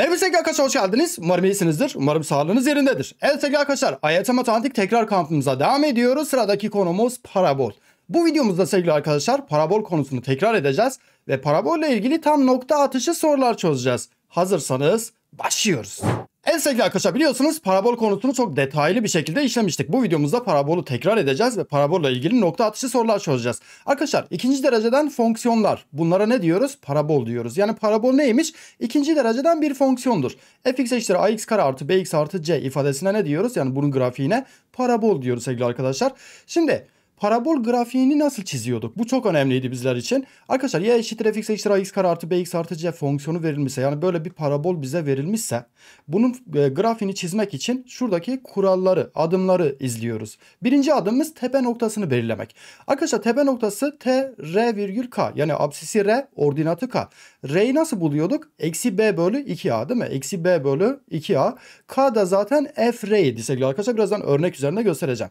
Merhaba sevgili arkadaşlar hoş geldiniz. Umarım iyisinizdir. Umarım sağlığınız yerindedir. Evet sevgili arkadaşlar AYT Matematik tekrar kampımıza devam ediyoruz. Sıradaki konumuz parabol. Bu videomuzda sevgili arkadaşlar parabol konusunu tekrar edeceğiz. Ve parabolle ilgili tam nokta atışı sorular çözeceğiz. Hazırsanız başlıyoruz. En sevgili arkadaşlar biliyorsunuz parabol konusunu çok detaylı bir şekilde işlemiştik. Bu videomuzda parabolu tekrar edeceğiz ve parabolla ilgili nokta atışı sorular çözeceğiz. Arkadaşlar ikinci dereceden fonksiyonlar. Bunlara ne diyoruz? Parabol diyoruz. Yani parabol neymiş? İkinci dereceden bir fonksiyondur. fx eşittir ax kare artı bx artı c ifadesine ne diyoruz? Yani bunun grafiğine parabol diyoruz sevgili arkadaşlar. Şimdi parabol grafiğini nasıl çiziyorduk? Bu çok önemliydi bizler için. Arkadaşlar ya eşittir fx eşittir ax kare artı bx artı c fonksiyonu verilmişse yani böyle bir parabol bize verilmişse bunun e, grafiğini çizmek için şuradaki kuralları, adımları izliyoruz. Birinci adımımız tepe noktasını belirlemek. Arkadaşlar tepe noktası t r virgül k yani absisi r ordinatı k. R'yi nasıl buluyorduk? Eksi b bölü 2a değil mi? Eksi b bölü 2a. K da zaten f r idi sevgili arkadaşlar. Birazdan örnek üzerinde göstereceğim.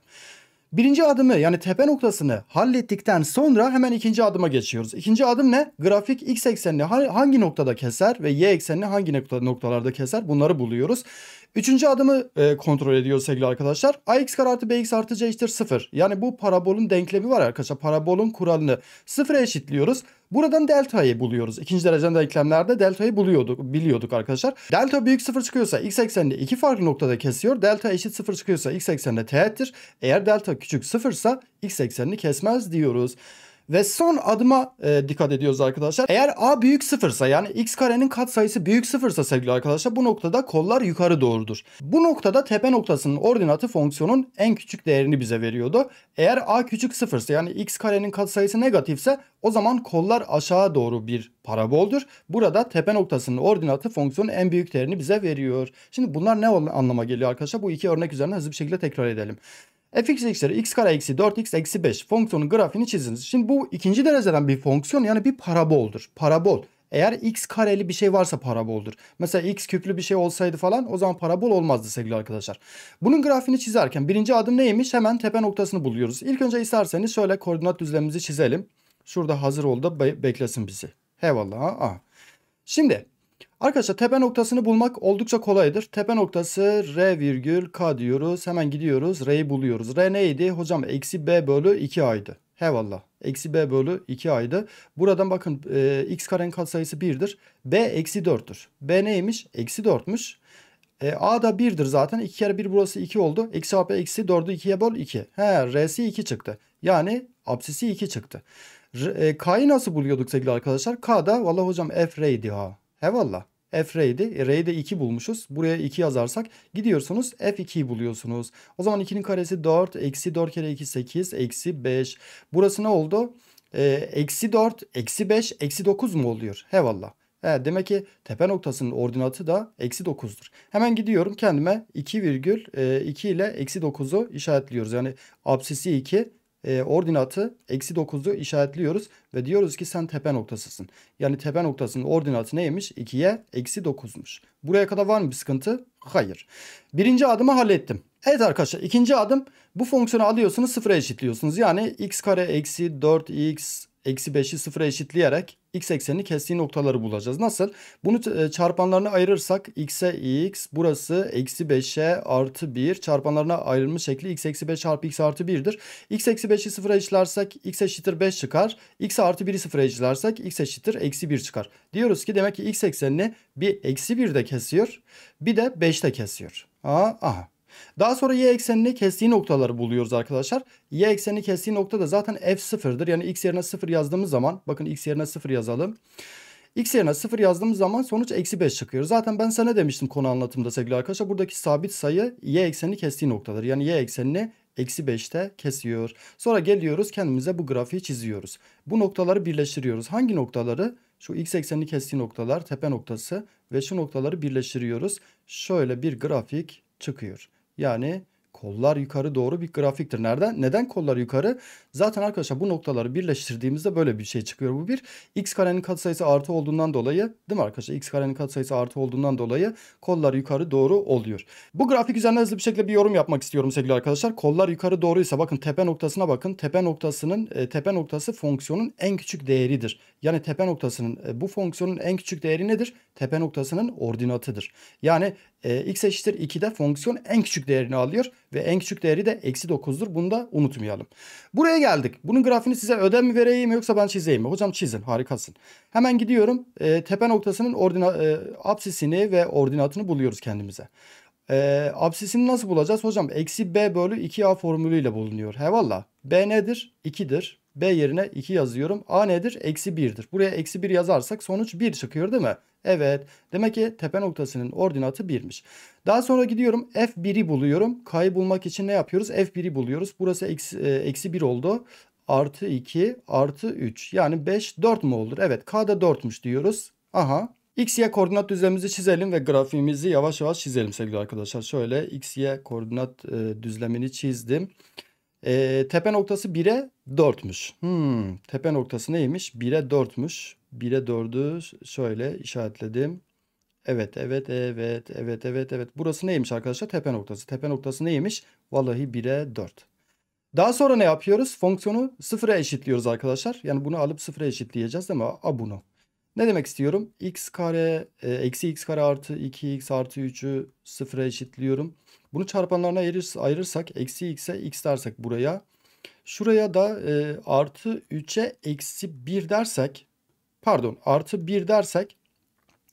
Birinci adımı yani tepe noktasını hallettikten sonra hemen ikinci adıma geçiyoruz. İkinci adım ne? Grafik x eksenini hangi noktada keser ve y eksenini hangi noktalarda keser bunları buluyoruz. Üçüncü adımı e, kontrol ediyoruz sevgili arkadaşlar. ax kare artı bx artı c eşittir 0. Yani bu parabolun denklemi var arkadaşlar. Parabolun kuralını 0'a eşitliyoruz. Buradan delta'yı buluyoruz. İkinci dereceden denklemlerde delta'yı buluyorduk, biliyorduk arkadaşlar. Delta büyük sıfır çıkıyorsa x ekseninde iki farklı noktada kesiyor. Delta eşit sıfır çıkıyorsa x ekseninde teğettir. Eğer delta küçük sıfırsa x eksenini kesmez diyoruz. Ve son adıma e, dikkat ediyoruz arkadaşlar. Eğer a büyük sıfırsa yani x karenin katsayısı büyük sıfırsa sevgili arkadaşlar bu noktada kollar yukarı doğrudur. Bu noktada tepe noktasının ordinatı fonksiyonun en küçük değerini bize veriyordu. Eğer a küçük sıfırsa yani x karenin katsayısı negatifse o zaman kollar aşağı doğru bir paraboldür. Burada tepe noktasının ordinatı fonksiyonun en büyük değerini bize veriyor. Şimdi bunlar ne anlama geliyor arkadaşlar? Bu iki örnek üzerine hızlı bir şekilde tekrar edelim. E, fx eşittir x kare eksi 4x eksi 5 fonksiyonun grafiğini çiziniz. Şimdi bu ikinci dereceden bir fonksiyon yani bir paraboldur. Parabol. Eğer x kareli bir şey varsa paraboldur. Mesela x küplü bir şey olsaydı falan o zaman parabol olmazdı sevgili arkadaşlar. Bunun grafiğini çizerken birinci adım neymiş? Hemen tepe noktasını buluyoruz. İlk önce isterseniz şöyle koordinat düzlemimizi çizelim. Şurada hazır oldu be beklesin bizi. Eyvallah. Şimdi Arkadaşlar tepe noktasını bulmak oldukça kolaydır. Tepe noktası R virgül K diyoruz. Hemen gidiyoruz. R'yi buluyoruz. R neydi? Hocam eksi B bölü 2 aydı. Hevallah. Eksi B bölü 2 aydı. Buradan bakın e, X karenin katsayısı 1'dir. B eksi 4'tür. B neymiş? Eksi 4'müş. E, A da 1'dir zaten. 2 kere 1 burası 2 oldu. Eksi AP eksi 4'ü 2'ye bol 2. He R'si 2 çıktı. Yani absis'i 2 çıktı. E, K'yı nasıl buluyorduk sevgili arkadaşlar? K da valla hocam F R'ydi ha. Hevalla, F rey'di. E, rey'de 2 bulmuşuz. Buraya 2 yazarsak gidiyorsunuz F2'yi buluyorsunuz. O zaman 2'nin karesi 4. Eksi 4 kere 2 8. Eksi 5. Burası ne oldu? E, eksi 4, eksi 5, eksi 9 mu oluyor? Hevalla. valla. He, demek ki tepe noktasının ordinatı da eksi 9'dur. Hemen gidiyorum kendime 2,2 e, ile eksi 9'u işaretliyoruz. Yani absisi 2, e, ordinatı eksi 9'u işaretliyoruz ve diyoruz ki sen tepe noktasısın. Yani tepe noktasının ordinatı neymiş? 2'ye eksi 9'muş. Buraya kadar var mı bir sıkıntı? Hayır. Birinci adımı hallettim. Evet arkadaşlar ikinci adım bu fonksiyonu alıyorsunuz sıfıra eşitliyorsunuz. Yani x kare eksi 4x eksi 5'i sıfıra eşitleyerek x eksenini kestiği noktaları bulacağız. Nasıl? Bunu e, çarpanlarına ayırırsak x'e x burası eksi 5'e artı 1 çarpanlarına ayrılmış şekli x eksi 5 çarpı x artı 1'dir. x eksi 5'i sıfıra eşitlersek x eşittir 5 çıkar. x artı 1'i sıfıra eşitlersek x eşittir eksi 1 çıkar. Diyoruz ki demek ki x eksenini bir eksi de kesiyor bir de de kesiyor. Aha aha. Daha sonra y eksenini kestiği noktaları buluyoruz arkadaşlar. Y eksenini kestiği nokta da zaten f0'dır. Yani x yerine 0 yazdığımız zaman bakın x yerine 0 yazalım. X yerine 0 yazdığımız zaman sonuç eksi 5 çıkıyor. Zaten ben sana demiştim konu anlatımda sevgili arkadaşlar. Buradaki sabit sayı y eksenini kestiği noktadır. Yani y eksenini eksi 5'te kesiyor. Sonra geliyoruz kendimize bu grafiği çiziyoruz. Bu noktaları birleştiriyoruz. Hangi noktaları? Şu x eksenini kestiği noktalar, tepe noktası ve şu noktaları birleştiriyoruz. Şöyle bir grafik çıkıyor. Yani kollar yukarı doğru bir grafiktir. Nereden? Neden kollar yukarı? Zaten arkadaşlar bu noktaları birleştirdiğimizde böyle bir şey çıkıyor. Bu bir x karenin katsayısı artı olduğundan dolayı değil mi arkadaşlar? x karenin katsayısı artı olduğundan dolayı kollar yukarı doğru oluyor. Bu grafik üzerine hızlı bir şekilde bir yorum yapmak istiyorum sevgili arkadaşlar. Kollar yukarı doğruysa bakın tepe noktasına bakın. Tepe noktasının e, tepe noktası fonksiyonun en küçük değeridir. Yani tepe noktasının e, bu fonksiyonun en küçük değeri nedir? Tepe noktasının ordinatıdır. Yani e, x eşittir 2'de fonksiyon en küçük değerini alıyor ve en küçük değeri de eksi 9'dur. Bunu da unutmayalım. Buraya geldik. Bunun grafiğini size ödev mi vereyim yoksa ben çizeyim mi? Hocam çizin harikasın. Hemen gidiyorum e, tepe noktasının ordina, e, apsisini ve ordinatını buluyoruz kendimize. E, absisini nasıl bulacağız? Hocam eksi b bölü 2a formülüyle bulunuyor. He valla b nedir? 2'dir. b yerine 2 yazıyorum. a nedir? Eksi 1'dir. Buraya eksi 1 yazarsak sonuç 1 çıkıyor değil mi? Evet. Demek ki tepe noktasının ordinatı 1'miş. Daha sonra gidiyorum F1'i buluyorum. K'yı bulmak için ne yapıyoruz? F1'i buluyoruz. Burası eksi, e, eksi 1 oldu. Artı 2 artı 3. Yani 5 4 mu olur? Evet. K da 4'müş diyoruz. Aha. X, Y koordinat düzlemimizi çizelim ve grafiğimizi yavaş yavaş çizelim sevgili arkadaşlar. Şöyle X, Y koordinat e, düzlemini çizdim. E, tepe noktası 1'e 4'müş. Hmm, tepe noktası neymiş? 1'e 4'müş. 1'e 4'ü şöyle işaretledim. Evet, evet, evet, evet, evet, evet. Burası neymiş arkadaşlar? Tepe noktası. Tepe noktası neymiş? Vallahi 1'e 4. Daha sonra ne yapıyoruz? Fonksiyonu sıfıra eşitliyoruz arkadaşlar. Yani bunu alıp sıfıra eşitleyeceğiz değil mi? A bunu. Ne demek istiyorum? x kare, e, eksi x kare artı 2x artı 3'ü sıfıra eşitliyorum. Bunu çarpanlarına ayırırsak, eksi x'e x dersek buraya. Şuraya da e, artı 3'e eksi 1 dersek pardon artı 1 dersek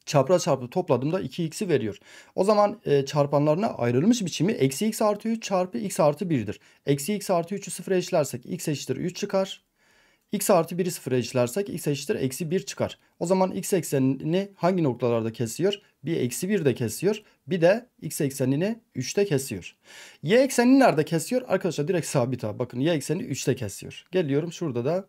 çapraz çarpı topladığımda 2x'i veriyor. O zaman e, çarpanlarına ayrılmış biçimi eksi x artı 3 çarpı x artı 1'dir. Eksi x artı 3'ü 0 eşlersek x eşittir 3 çıkar. x artı 1'i 0 eşlersek x eşittir eksi 1 çıkar. O zaman x eksenini hangi noktalarda kesiyor? Bir eksi 1'de kesiyor. Bir de x eksenini 3'te kesiyor. Y eksenini nerede kesiyor? Arkadaşlar direkt sabit ha. Bakın y ekseni 3'te kesiyor. Geliyorum şurada da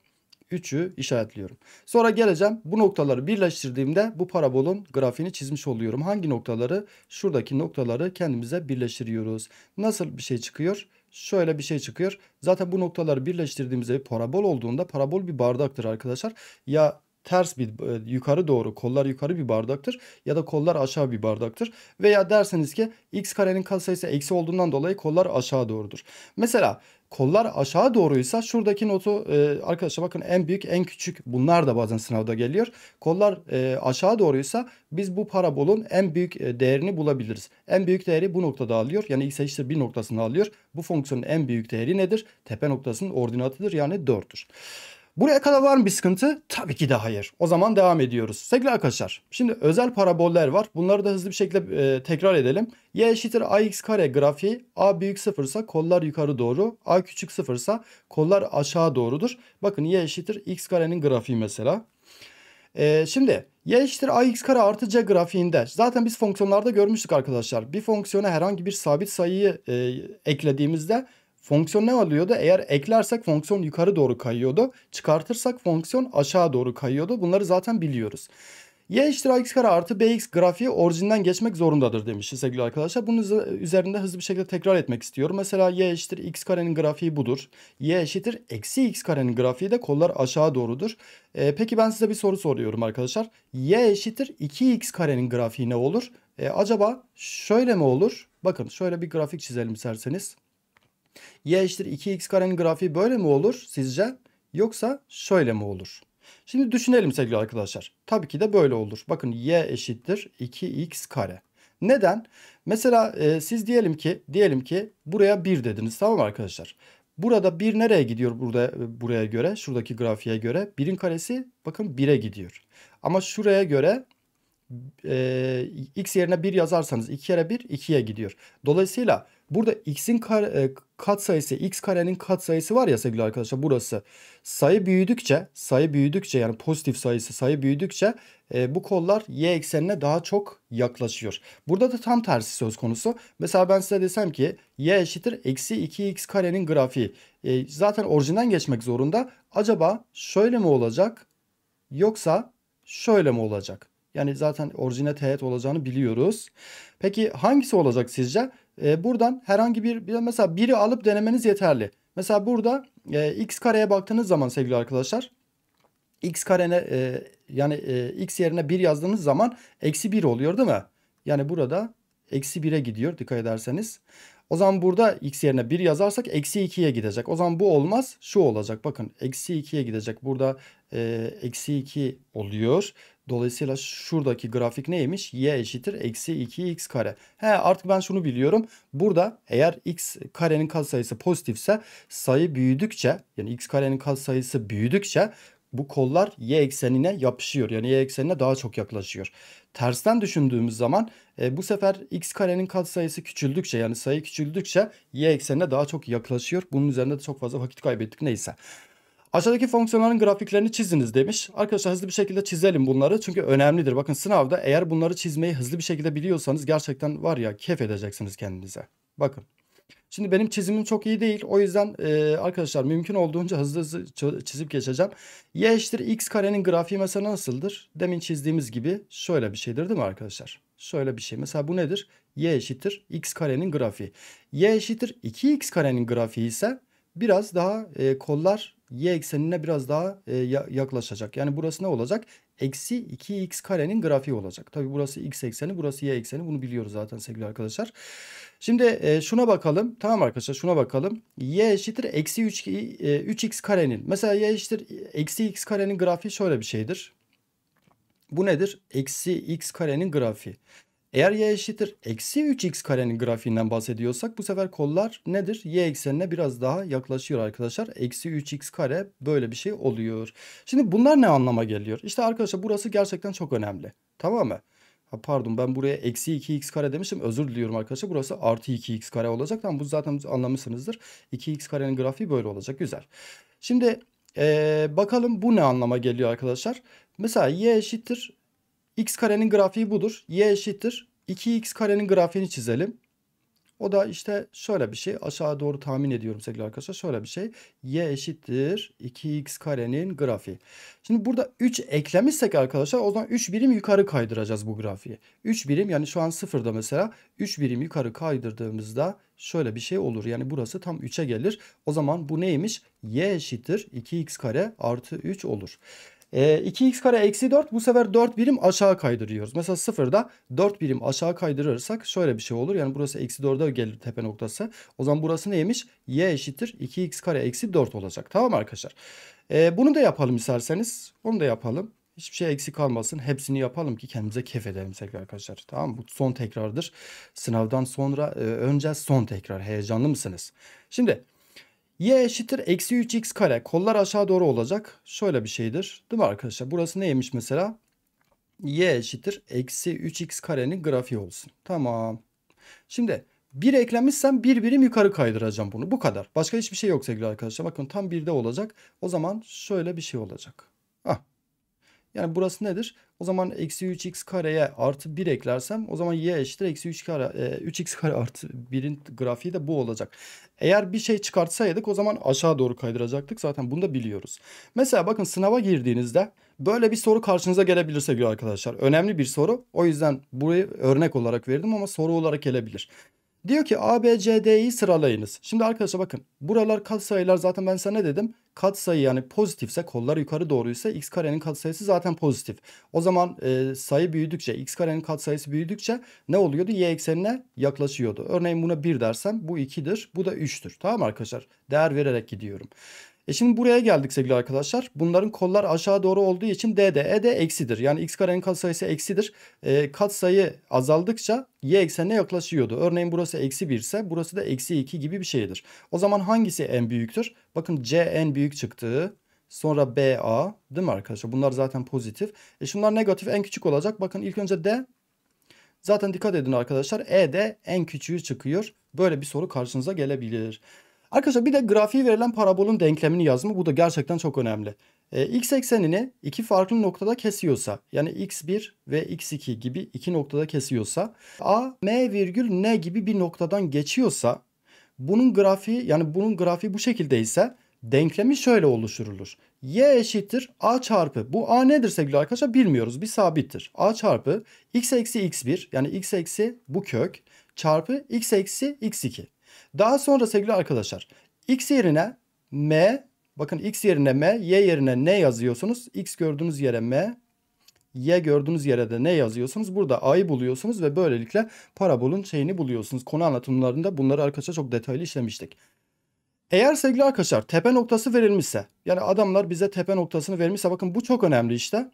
3'ü işaretliyorum. Sonra geleceğim bu noktaları birleştirdiğimde bu parabolun grafiğini çizmiş oluyorum. Hangi noktaları? Şuradaki noktaları kendimize birleştiriyoruz. Nasıl bir şey çıkıyor? Şöyle bir şey çıkıyor. Zaten bu noktaları birleştirdiğimizde parabol olduğunda parabol bir bardaktır arkadaşlar. Ya ters bir e, yukarı doğru kollar yukarı bir bardaktır ya da kollar aşağı bir bardaktır. Veya derseniz ki x karenin katsayısı eksi olduğundan dolayı kollar aşağı doğrudur. Mesela Kollar aşağı doğruysa şuradaki notu e, arkadaşlar bakın en büyük en küçük bunlar da bazen sınavda geliyor. Kollar e, aşağı doğruysa biz bu parabolun en büyük e, değerini bulabiliriz. En büyük değeri bu noktada alıyor. Yani ilk eşittir bir noktasını alıyor. Bu fonksiyonun en büyük değeri nedir? Tepe noktasının ordinatıdır yani 4'tür. Buraya kadar var mı bir sıkıntı? Tabii ki de hayır. O zaman devam ediyoruz. Sevgili arkadaşlar şimdi özel paraboller var. Bunları da hızlı bir şekilde e, tekrar edelim. Y eşittir ax kare grafiği a büyük sıfırsa kollar yukarı doğru. A küçük sıfırsa kollar aşağı doğrudur. Bakın y eşittir x karenin grafiği mesela. E, şimdi y eşittir ax kare artı c grafiğinde zaten biz fonksiyonlarda görmüştük arkadaşlar. Bir fonksiyona herhangi bir sabit sayıyı e, eklediğimizde Fonksiyon ne oluyordu? Eğer eklersek fonksiyon yukarı doğru kayıyordu. Çıkartırsak fonksiyon aşağı doğru kayıyordu. Bunları zaten biliyoruz. Y eşittir ax kare artı bx grafiği orijinden geçmek zorundadır demişti sevgili arkadaşlar. Bunu üzerinde hızlı bir şekilde tekrar etmek istiyorum. Mesela y eşittir x karenin grafiği budur. Y eşittir eksi x karenin grafiği de kollar aşağı doğrudur. Ee, peki ben size bir soru soruyorum arkadaşlar. Y eşittir 2x karenin grafiği ne olur? Ee, acaba şöyle mi olur? Bakın şöyle bir grafik çizelim isterseniz y eşittir 2x karenin grafiği böyle mi olur sizce? Yoksa şöyle mi olur? Şimdi düşünelim sevgili arkadaşlar. Tabii ki de böyle olur. Bakın y eşittir 2x kare. Neden? Mesela e, siz diyelim ki diyelim ki buraya 1 dediniz tamam mı arkadaşlar? Burada 1 nereye gidiyor burada e, buraya göre? Şuradaki grafiğe göre 1'in karesi bakın 1'e gidiyor. Ama şuraya göre e, x yerine 1 yazarsanız 2 kere 1 2'ye gidiyor. Dolayısıyla Burada x'in kare, e, katsayısı x karenin katsayısı var ya sevgili arkadaşlar burası. Sayı büyüdükçe sayı büyüdükçe yani pozitif sayısı sayı büyüdükçe e, bu kollar y eksenine daha çok yaklaşıyor. Burada da tam tersi söz konusu. Mesela ben size desem ki y eşittir eksi 2x karenin grafiği. E, zaten orijinden geçmek zorunda. Acaba şöyle mi olacak yoksa şöyle mi olacak? Yani zaten orijine teğet olacağını biliyoruz. Peki hangisi olacak sizce? E, buradan herhangi bir mesela biri alıp denemeniz yeterli. Mesela burada e, x kareye baktığınız zaman sevgili arkadaşlar x karene e, yani e, x yerine 1 yazdığınız zaman eksi 1 oluyor değil mi? Yani burada eksi 1'e gidiyor dikkat ederseniz. O zaman burada x yerine 1 yazarsak eksi 2'ye gidecek. O zaman bu olmaz şu olacak. Bakın eksi 2'ye gidecek. Burada e, eksi 2 oluyor. Dolayısıyla şuradaki grafik neymiş? y eşittir eksi 2x kare. He artık ben şunu biliyorum. Burada eğer x karenin katsayısı pozitifse sayı büyüdükçe yani x karenin katsayısı büyüdükçe bu kollar y eksenine yapışıyor. Yani y eksenine daha çok yaklaşıyor. Tersten düşündüğümüz zaman e, bu sefer x karenin katsayısı küçüldükçe yani sayı küçüldükçe y eksenine daha çok yaklaşıyor. Bunun üzerinde de çok fazla vakit kaybettik neyse. Aşağıdaki fonksiyonların grafiklerini çiziniz demiş. Arkadaşlar hızlı bir şekilde çizelim bunları. Çünkü önemlidir. Bakın sınavda eğer bunları çizmeyi hızlı bir şekilde biliyorsanız gerçekten var ya keyif edeceksiniz kendinize. Bakın Şimdi benim çizimim çok iyi değil. O yüzden e, arkadaşlar mümkün olduğunca hızlı hızlı çizip geçeceğim. Y eşittir x karenin grafiği mesela nasıldır? Demin çizdiğimiz gibi şöyle bir şeydir değil mi arkadaşlar? Şöyle bir şey. Mesela bu nedir? Y eşittir x karenin grafiği. Y eşittir 2x karenin grafiği ise biraz daha e, kollar y eksenine biraz daha e, yaklaşacak. Yani burası ne olacak? Eksi 2x karenin grafiği olacak. Tabi burası x ekseni, burası y ekseni. Bunu biliyoruz zaten sevgili arkadaşlar. Şimdi e, şuna bakalım. Tamam arkadaşlar şuna bakalım. Y eşittir eksi 3, e, 3x karenin. Mesela y eşittir eksi x karenin grafiği şöyle bir şeydir. Bu nedir? Eksi x karenin grafiği. Eğer y eşittir eksi 3x karenin grafiğinden bahsediyorsak bu sefer kollar nedir? Y eksenine biraz daha yaklaşıyor arkadaşlar. Eksi 3x kare böyle bir şey oluyor. Şimdi bunlar ne anlama geliyor? İşte arkadaşlar burası gerçekten çok önemli. Tamam mı? Ha pardon ben buraya eksi 2x kare demiştim. Özür diliyorum arkadaşlar. Burası artı 2x kare olacak. Tamam bu zaten anlamışsınızdır. 2x karenin grafiği böyle olacak. Güzel. Şimdi ee, bakalım bu ne anlama geliyor arkadaşlar. Mesela y eşittir. x karenin grafiği budur. y eşittir. 2x karenin grafiğini çizelim. O da işte şöyle bir şey. Aşağı doğru tahmin ediyorum sevgili arkadaşlar. Şöyle bir şey. Y eşittir 2x karenin grafiği. Şimdi burada 3 eklemişsek arkadaşlar o zaman 3 birim yukarı kaydıracağız bu grafiği. 3 birim yani şu an sıfırda mesela 3 birim yukarı kaydırdığımızda şöyle bir şey olur. Yani burası tam 3'e gelir. O zaman bu neymiş? Y eşittir 2x kare artı 3 olur. 2x ee, kare eksi 4 bu sefer 4 birim aşağı kaydırıyoruz. Mesela 0'da 4 birim aşağı kaydırırsak şöyle bir şey olur. Yani burası eksi 4'e gelir tepe noktası. O zaman burası neymiş? y eşittir 2x kare eksi 4 olacak. Tamam arkadaşlar. E, bunu da yapalım isterseniz. Onu da yapalım. Hiçbir şey eksik kalmasın. Hepsini yapalım ki kendimize kef edelim tekrar arkadaşlar. Tamam Bu son tekrardır. Sınavdan sonra e, önce son tekrar. Heyecanlı mısınız? Şimdi y eşittir eksi 3x kare. Kollar aşağı doğru olacak. Şöyle bir şeydir. Değil mi arkadaşlar? Burası neymiş mesela? y eşittir eksi 3x karenin grafiği olsun. Tamam. Şimdi bir eklemişsem bir birim yukarı kaydıracağım bunu. Bu kadar. Başka hiçbir şey yok sevgili arkadaşlar. Bakın tam birde olacak. O zaman şöyle bir şey olacak. Yani burası nedir? O zaman eksi 3x kareye artı 1 eklersem o zaman y eşittir eksi 3 kare, 3x e, kare artı 1'in grafiği de bu olacak. Eğer bir şey çıkartsaydık o zaman aşağı doğru kaydıracaktık. Zaten bunu da biliyoruz. Mesela bakın sınava girdiğinizde böyle bir soru karşınıza gelebilir sevgili arkadaşlar. Önemli bir soru. O yüzden burayı örnek olarak verdim ama soru olarak gelebilir. Diyor ki A B C ABCD'yi sıralayınız. Şimdi arkadaşlar bakın buralar katsayılar zaten ben sana ne dedim? Katsayı yani pozitifse kollar yukarı doğruysa x karenin katsayısı zaten pozitif. O zaman e, sayı büyüdükçe x karenin katsayısı büyüdükçe ne oluyordu? Y eksenine yaklaşıyordu. Örneğin buna 1 dersem bu 2'dir bu da 3'tür. Tamam arkadaşlar değer vererek gidiyorum. E şimdi buraya geldik sevgili arkadaşlar. Bunların kollar aşağı doğru olduğu için D d, E de eksidir. Yani x karenin katsayısı eksidir. E, katsayı azaldıkça y eksenine yaklaşıyordu. Örneğin burası eksi 1 ise burası da eksi 2 gibi bir şeydir. O zaman hangisi en büyüktür? Bakın C en büyük çıktı. sonra BA değil mi arkadaşlar? Bunlar zaten pozitif. E şunlar negatif en küçük olacak. Bakın ilk önce D Zaten dikkat edin arkadaşlar E de en küçüğü çıkıyor. Böyle bir soru karşınıza gelebilir. Arkadaşlar bir de grafiği verilen parabolun denklemini yazma. Bu da gerçekten çok önemli. E, x eksenini iki farklı noktada kesiyorsa yani x1 ve x2 gibi iki noktada kesiyorsa a m virgül n gibi bir noktadan geçiyorsa bunun grafiği yani bunun grafiği bu şekildeyse denklemi şöyle oluşturulur. y eşittir a çarpı bu a nedir sevgili arkadaşlar bilmiyoruz bir sabittir. a çarpı x eksi x1 yani x eksi bu kök çarpı x eksi x2. Daha sonra sevgili arkadaşlar x yerine m bakın x yerine m y yerine ne yazıyorsunuz? x gördüğünüz yere m y gördüğünüz yere de ne yazıyorsunuz? Burada a'yı buluyorsunuz ve böylelikle parabolun şeyini buluyorsunuz. Konu anlatımlarında bunları arkadaşlar çok detaylı işlemiştik. Eğer sevgili arkadaşlar tepe noktası verilmişse yani adamlar bize tepe noktasını vermişse bakın bu çok önemli işte.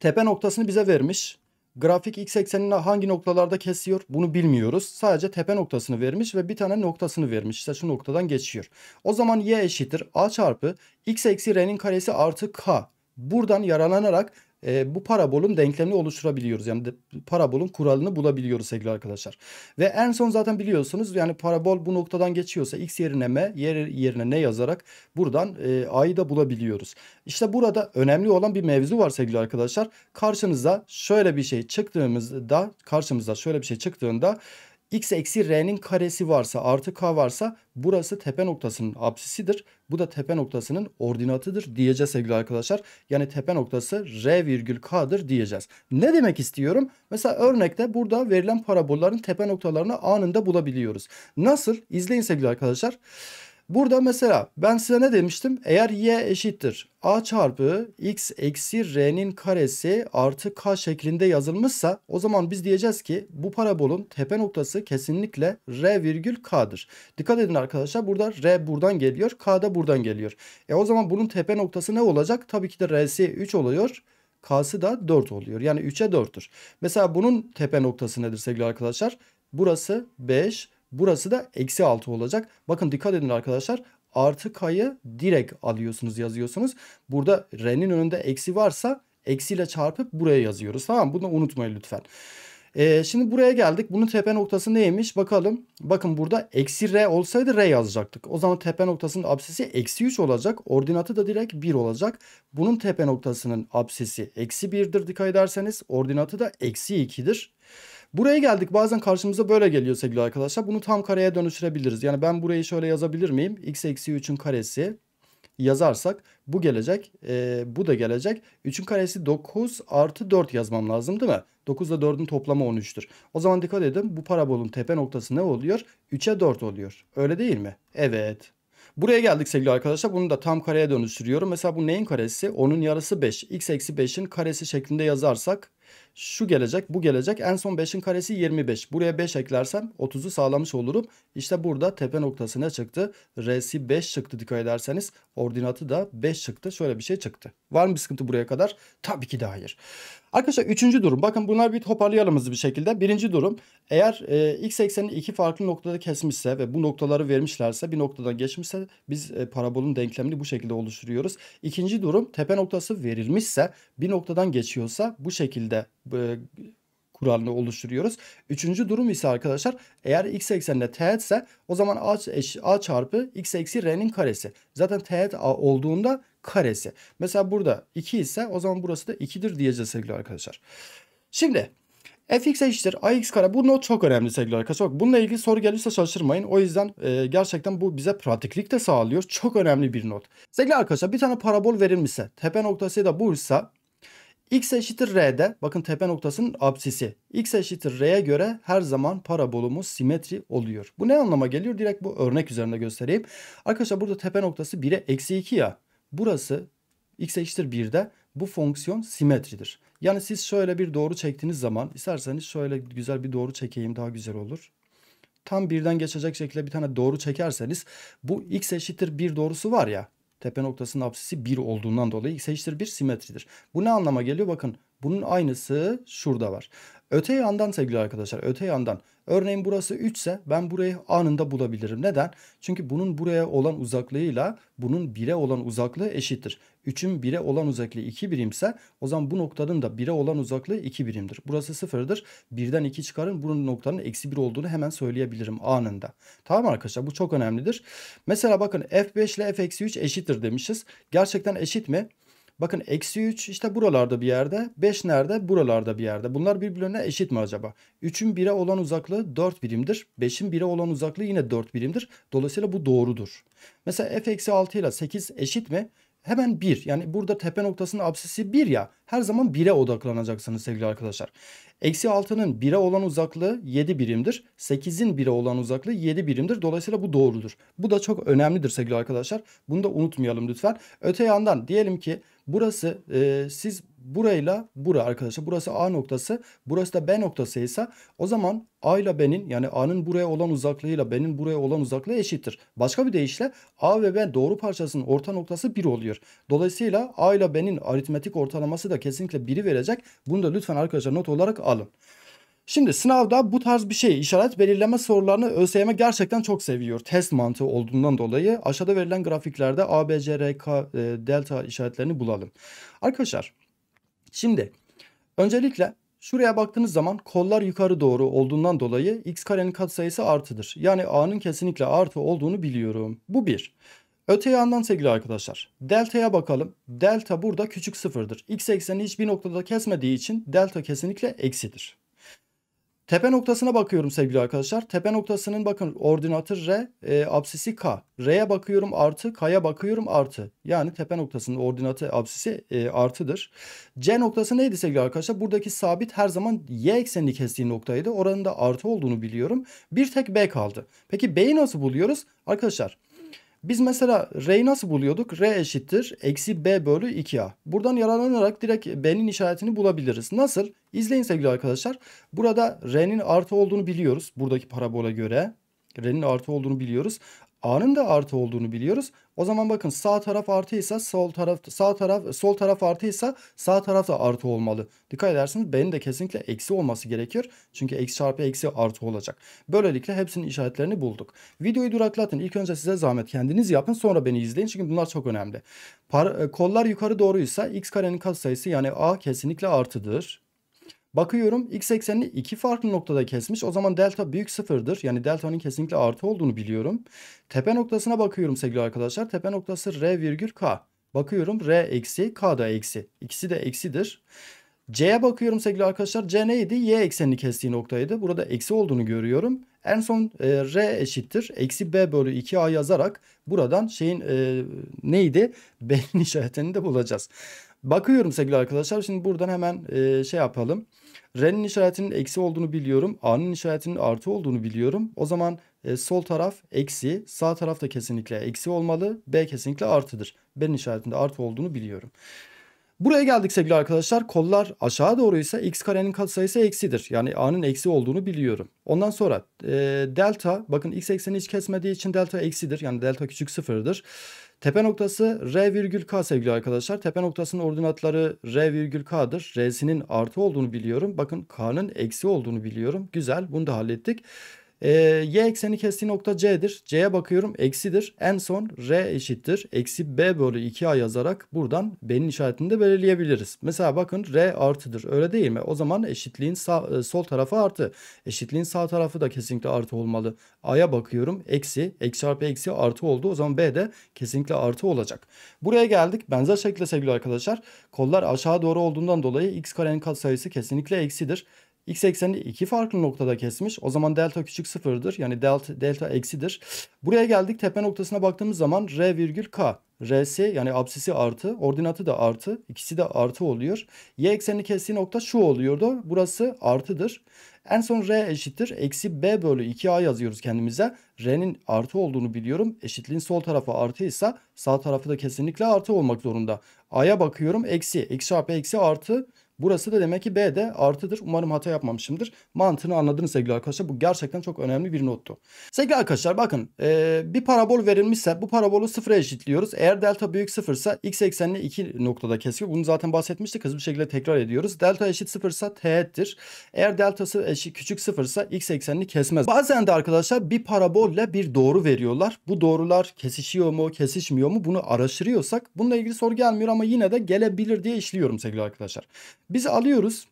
Tepe noktasını bize vermiş. Grafik x eksenini hangi noktalarda kesiyor bunu bilmiyoruz. Sadece tepe noktasını vermiş ve bir tane noktasını vermiş. İşte şu noktadan geçiyor. O zaman y eşittir a çarpı x eksi r'nin karesi artı k. Buradan yararlanarak e, bu parabolun denklemini oluşturabiliyoruz. Yani de, parabolun kuralını bulabiliyoruz sevgili arkadaşlar. Ve en son zaten biliyorsunuz yani parabol bu noktadan geçiyorsa x yerine m yer yerine ne yazarak buradan e, a'yı da bulabiliyoruz. İşte burada önemli olan bir mevzu var sevgili arkadaşlar. Karşınıza şöyle bir şey çıktığımızda karşımıza şöyle bir şey çıktığında x eksi r'nin karesi varsa artı k varsa burası tepe noktasının absisidir. Bu da tepe noktasının ordinatıdır diyeceğiz sevgili arkadaşlar. Yani tepe noktası r virgül k'dır diyeceğiz. Ne demek istiyorum? Mesela örnekte burada verilen parabolların tepe noktalarını anında bulabiliyoruz. Nasıl? İzleyin sevgili arkadaşlar. Arkadaşlar. Burada mesela ben size ne demiştim? Eğer y eşittir a çarpı x eksi r'nin karesi artı k şeklinde yazılmışsa o zaman biz diyeceğiz ki bu parabolun tepe noktası kesinlikle r virgül k'dır. Dikkat edin arkadaşlar burada r buradan geliyor k da buradan geliyor. E o zaman bunun tepe noktası ne olacak? Tabii ki de r'si 3 oluyor. K'sı da 4 oluyor. Yani 3'e 4'tür. Mesela bunun tepe noktası nedir sevgili arkadaşlar? Burası 5. Burası da eksi 6 olacak. Bakın dikkat edin arkadaşlar. Artı k'yı direkt alıyorsunuz yazıyorsunuz. Burada r'nin önünde eksi varsa eksiyle çarpıp buraya yazıyoruz. Tamam bunu unutmayın lütfen. Ee, şimdi buraya geldik. Bunun tepe noktası neymiş? Bakalım. Bakın burada eksi r olsaydı r yazacaktık. O zaman tepe noktasının absesi eksi 3 olacak. Ordinatı da direkt 1 olacak. Bunun tepe noktasının absesi eksi 1'dir dikkat ederseniz. Ordinatı da eksi 2'dir. Buraya geldik bazen karşımıza böyle geliyor sevgili arkadaşlar. Bunu tam kareye dönüştürebiliriz. Yani ben burayı şöyle yazabilir miyim? x eksi 3'ün karesi yazarsak bu gelecek. E, bu da gelecek. 3'ün karesi 9 artı 4 yazmam lazım değil mi? 9 ile 4'ün toplamı 13'tür. O zaman dikkat edin bu parabolun tepe noktası ne oluyor? 3'e 4 oluyor. Öyle değil mi? Evet. Buraya geldik sevgili arkadaşlar. Bunu da tam kareye dönüştürüyorum. Mesela bu neyin karesi? 10'un yarısı 5. x eksi 5'in karesi şeklinde yazarsak şu gelecek, bu gelecek. En son 5'in karesi 25. Buraya 5 eklersem 30'u sağlamış olurum. İşte burada tepe noktasına çıktı? R'si 5 çıktı dikkat ederseniz. Ordinatı da 5 çıktı. Şöyle bir şey çıktı. Var mı bir sıkıntı buraya kadar? Tabii ki de hayır. Arkadaşlar üçüncü durum. Bakın bunlar bir toparlayalım hızlı bir şekilde. Birinci durum eğer e, x ekseni iki farklı noktada kesmişse ve bu noktaları vermişlerse bir noktadan geçmişse biz e, parabolün denklemini bu şekilde oluşturuyoruz. İkinci durum tepe noktası verilmişse bir noktadan geçiyorsa bu şekilde e, kuralını oluşturuyoruz. Üçüncü durum ise arkadaşlar eğer x ekseninde ise o zaman a, eş, a çarpı x eksi r'nin karesi. Zaten teğet a olduğunda karesi. Mesela burada 2 ise o zaman burası da 2'dir diyeceğiz sevgili arkadaşlar. Şimdi fx eşittir ax kare bu not çok önemli sevgili arkadaşlar. Bununla ilgili soru gelirse şaşırmayın. O yüzden e, gerçekten bu bize pratiklik de sağlıyor. Çok önemli bir not. Sevgili arkadaşlar bir tane parabol verilmişse tepe noktası da buysa x eşittir r'de bakın tepe noktasının absisi. x eşittir r'ye göre her zaman parabolumuz simetri oluyor. Bu ne anlama geliyor? Direkt bu örnek üzerinde göstereyim. Arkadaşlar burada tepe noktası 1'e eksi 2 ya. Burası x eşittir 1'de bu fonksiyon simetridir. Yani siz şöyle bir doğru çektiğiniz zaman isterseniz şöyle güzel bir doğru çekeyim daha güzel olur. Tam birden geçecek şekilde bir tane doğru çekerseniz bu x eşittir 1 doğrusu var ya tepe noktasının apsisi 1 olduğundan dolayı x eşittir 1 simetridir. Bu ne anlama geliyor? Bakın bunun aynısı şurada var. Öte yandan sevgili arkadaşlar öte yandan örneğin burası 3 ise ben burayı anında bulabilirim. Neden? Çünkü bunun buraya olan uzaklığıyla bunun 1'e olan uzaklığı eşittir. 3'ün 1'e olan uzaklığı 2 birimse o zaman bu noktanın da 1'e olan uzaklığı 2 birimdir. Burası 0'dır. 1'den 2 çıkarın bunun noktanın eksi 1 olduğunu hemen söyleyebilirim anında. Tamam arkadaşlar bu çok önemlidir. Mesela bakın f5 ile f-3 eşittir demişiz. Gerçekten eşit mi? Bakın eksi 3 işte buralarda bir yerde. 5 nerede? Buralarda bir yerde. Bunlar birbirlerine eşit mi acaba? 3'ün 1'e olan uzaklığı 4 birimdir. 5'in 1'e olan uzaklığı yine 4 birimdir. Dolayısıyla bu doğrudur. Mesela f eksi 6 ile 8 eşit mi? hemen bir Yani burada tepe noktasının absisi bir ya. Her zaman bire odaklanacaksınız sevgili arkadaşlar. Eksi 6'nın 1'e olan uzaklığı 7 birimdir. 8'in 1'e olan uzaklığı 7 birimdir. Dolayısıyla bu doğrudur. Bu da çok önemlidir sevgili arkadaşlar. Bunu da unutmayalım lütfen. Öte yandan diyelim ki burası e, siz burayla bura arkadaşlar. Burası A noktası. Burası da B noktası ise o zaman A ile B'nin yani A'nın buraya olan uzaklığıyla B'nin buraya olan uzaklığı eşittir. Başka bir deyişle A ve B doğru parçasının orta noktası 1 oluyor. Dolayısıyla A ile B'nin aritmetik ortalaması da kesinlikle 1'i verecek. Bunu da lütfen arkadaşlar not olarak alın. Şimdi sınavda bu tarz bir şey işaret belirleme sorularını ÖSYM gerçekten çok seviyor. Test mantığı olduğundan dolayı aşağıda verilen grafiklerde A, B, C, ABCRK e, delta işaretlerini bulalım. Arkadaşlar Şimdi öncelikle şuraya baktığınız zaman kollar yukarı doğru olduğundan dolayı x karenin katsayısı artıdır. Yani a'nın kesinlikle artı olduğunu biliyorum. Bu bir. Öte yandan sevgili arkadaşlar delta'ya bakalım. Delta burada küçük sıfırdır. X ekseni hiçbir noktada kesmediği için delta kesinlikle eksidir. Tepe noktasına bakıyorum sevgili arkadaşlar. Tepe noktasının bakın ordinatı R, e, absisi K. R'ye bakıyorum artı, K'ya bakıyorum artı. Yani tepe noktasının ordinatı absisi e, artıdır. C noktası neydi sevgili arkadaşlar? Buradaki sabit her zaman Y eksenini kestiği noktaydı. Oranın da artı olduğunu biliyorum. Bir tek B kaldı. Peki B'yi nasıl buluyoruz? Arkadaşlar biz mesela R'yi nasıl buluyorduk? R eşittir eksi B bölü 2A. Buradan yararlanarak direkt B'nin işaretini bulabiliriz. Nasıl? İzleyin sevgili arkadaşlar. Burada R'nin artı olduğunu biliyoruz. Buradaki parabola göre. R'nin artı olduğunu biliyoruz. A'nın da artı olduğunu biliyoruz. O zaman bakın sağ taraf artıysa sol taraf sağ taraf sol taraf artıysa sağ taraf da artı olmalı. Dikkat edersiniz B'nin de kesinlikle eksi olması gerekiyor. Çünkü eksi çarpı eksi artı olacak. Böylelikle hepsinin işaretlerini bulduk. Videoyu duraklatın. İlk önce size zahmet kendiniz yapın sonra beni izleyin. Çünkü bunlar çok önemli. Par e, kollar yukarı doğruysa x karenin katsayısı yani A kesinlikle artıdır. Bakıyorum x eksenini iki farklı noktada kesmiş. O zaman delta büyük sıfırdır. Yani delta'nın kesinlikle artı olduğunu biliyorum. Tepe noktasına bakıyorum sevgili arkadaşlar. Tepe noktası r virgül k. Bakıyorum r eksi k da eksi. İkisi de eksidir. C'ye bakıyorum sevgili arkadaşlar. C neydi? Y eksenini kestiği noktaydı. Burada eksi olduğunu görüyorum. En son e, R eşittir. Eksi B bölü 2A yazarak buradan şeyin e, neydi? B'nin işaretini de bulacağız. Bakıyorum sevgili arkadaşlar. Şimdi buradan hemen e, şey yapalım. R'nin işaretinin eksi olduğunu biliyorum. A'nın işaretinin artı olduğunu biliyorum. O zaman e, sol taraf eksi, sağ taraf da kesinlikle eksi olmalı. B kesinlikle artıdır. B'nin işaretinde artı olduğunu biliyorum. Buraya geldik sevgili arkadaşlar. Kollar aşağı doğru ise x karenin katsayısı eksidir. Yani a'nın eksi olduğunu biliyorum. Ondan sonra e, delta bakın x ekseni hiç kesmediği için delta eksidir. Yani delta küçük sıfırdır. Tepe noktası R virgül K sevgili arkadaşlar. Tepe noktasının ordinatları R virgül K'dır. R'sinin artı olduğunu biliyorum. Bakın K'nın eksi olduğunu biliyorum. Güzel bunu da hallettik. E, y ekseni kestiği nokta C'dir. C'ye bakıyorum eksidir. En son R eşittir. Eksi B bölü 2A yazarak buradan B'nin işaretini de belirleyebiliriz. Mesela bakın R artıdır. Öyle değil mi? O zaman eşitliğin sağ, e, sol tarafı artı. Eşitliğin sağ tarafı da kesinlikle artı olmalı. A'ya bakıyorum eksi. Eksi çarpı eksi artı oldu. O zaman B de kesinlikle artı olacak. Buraya geldik. Benzer şekilde sevgili arkadaşlar. Kollar aşağı doğru olduğundan dolayı x karenin katsayısı kesinlikle eksidir. X eksenini iki farklı noktada kesmiş. O zaman delta küçük sıfırdır. Yani delta, delta eksidir. Buraya geldik. Tepe noktasına baktığımız zaman R virgül K. RS yani absisi artı. Ordinatı da artı. ikisi de artı oluyor. Y eksenini kestiği nokta şu oluyordu. Burası artıdır. En son R eşittir. Eksi B bölü 2A yazıyoruz kendimize. R'nin artı olduğunu biliyorum. Eşitliğin sol tarafı artıysa sağ tarafı da kesinlikle artı olmak zorunda. A'ya bakıyorum. Eksi. x çarpı eksi artı. Burası da demek ki B artıdır. Umarım hata yapmamışımdır. Mantığını anladınız sevgili arkadaşlar. Bu gerçekten çok önemli bir nottu. Sevgili arkadaşlar bakın e, bir parabol verilmişse bu parabolu sıfıra eşitliyoruz. Eğer delta büyük sıfırsa x eksenini iki noktada kesiyor. Bunu zaten bahsetmiştik. Hızlı bir şekilde tekrar ediyoruz. Delta eşit sıfırsa teğettir. Eğer deltası eşit küçük sıfırsa x eksenini kesmez. Bazen de arkadaşlar bir parabolle bir doğru veriyorlar. Bu doğrular kesişiyor mu kesişmiyor mu bunu araştırıyorsak bununla ilgili soru gelmiyor ama yine de gelebilir diye işliyorum sevgili arkadaşlar. Biz alıyoruz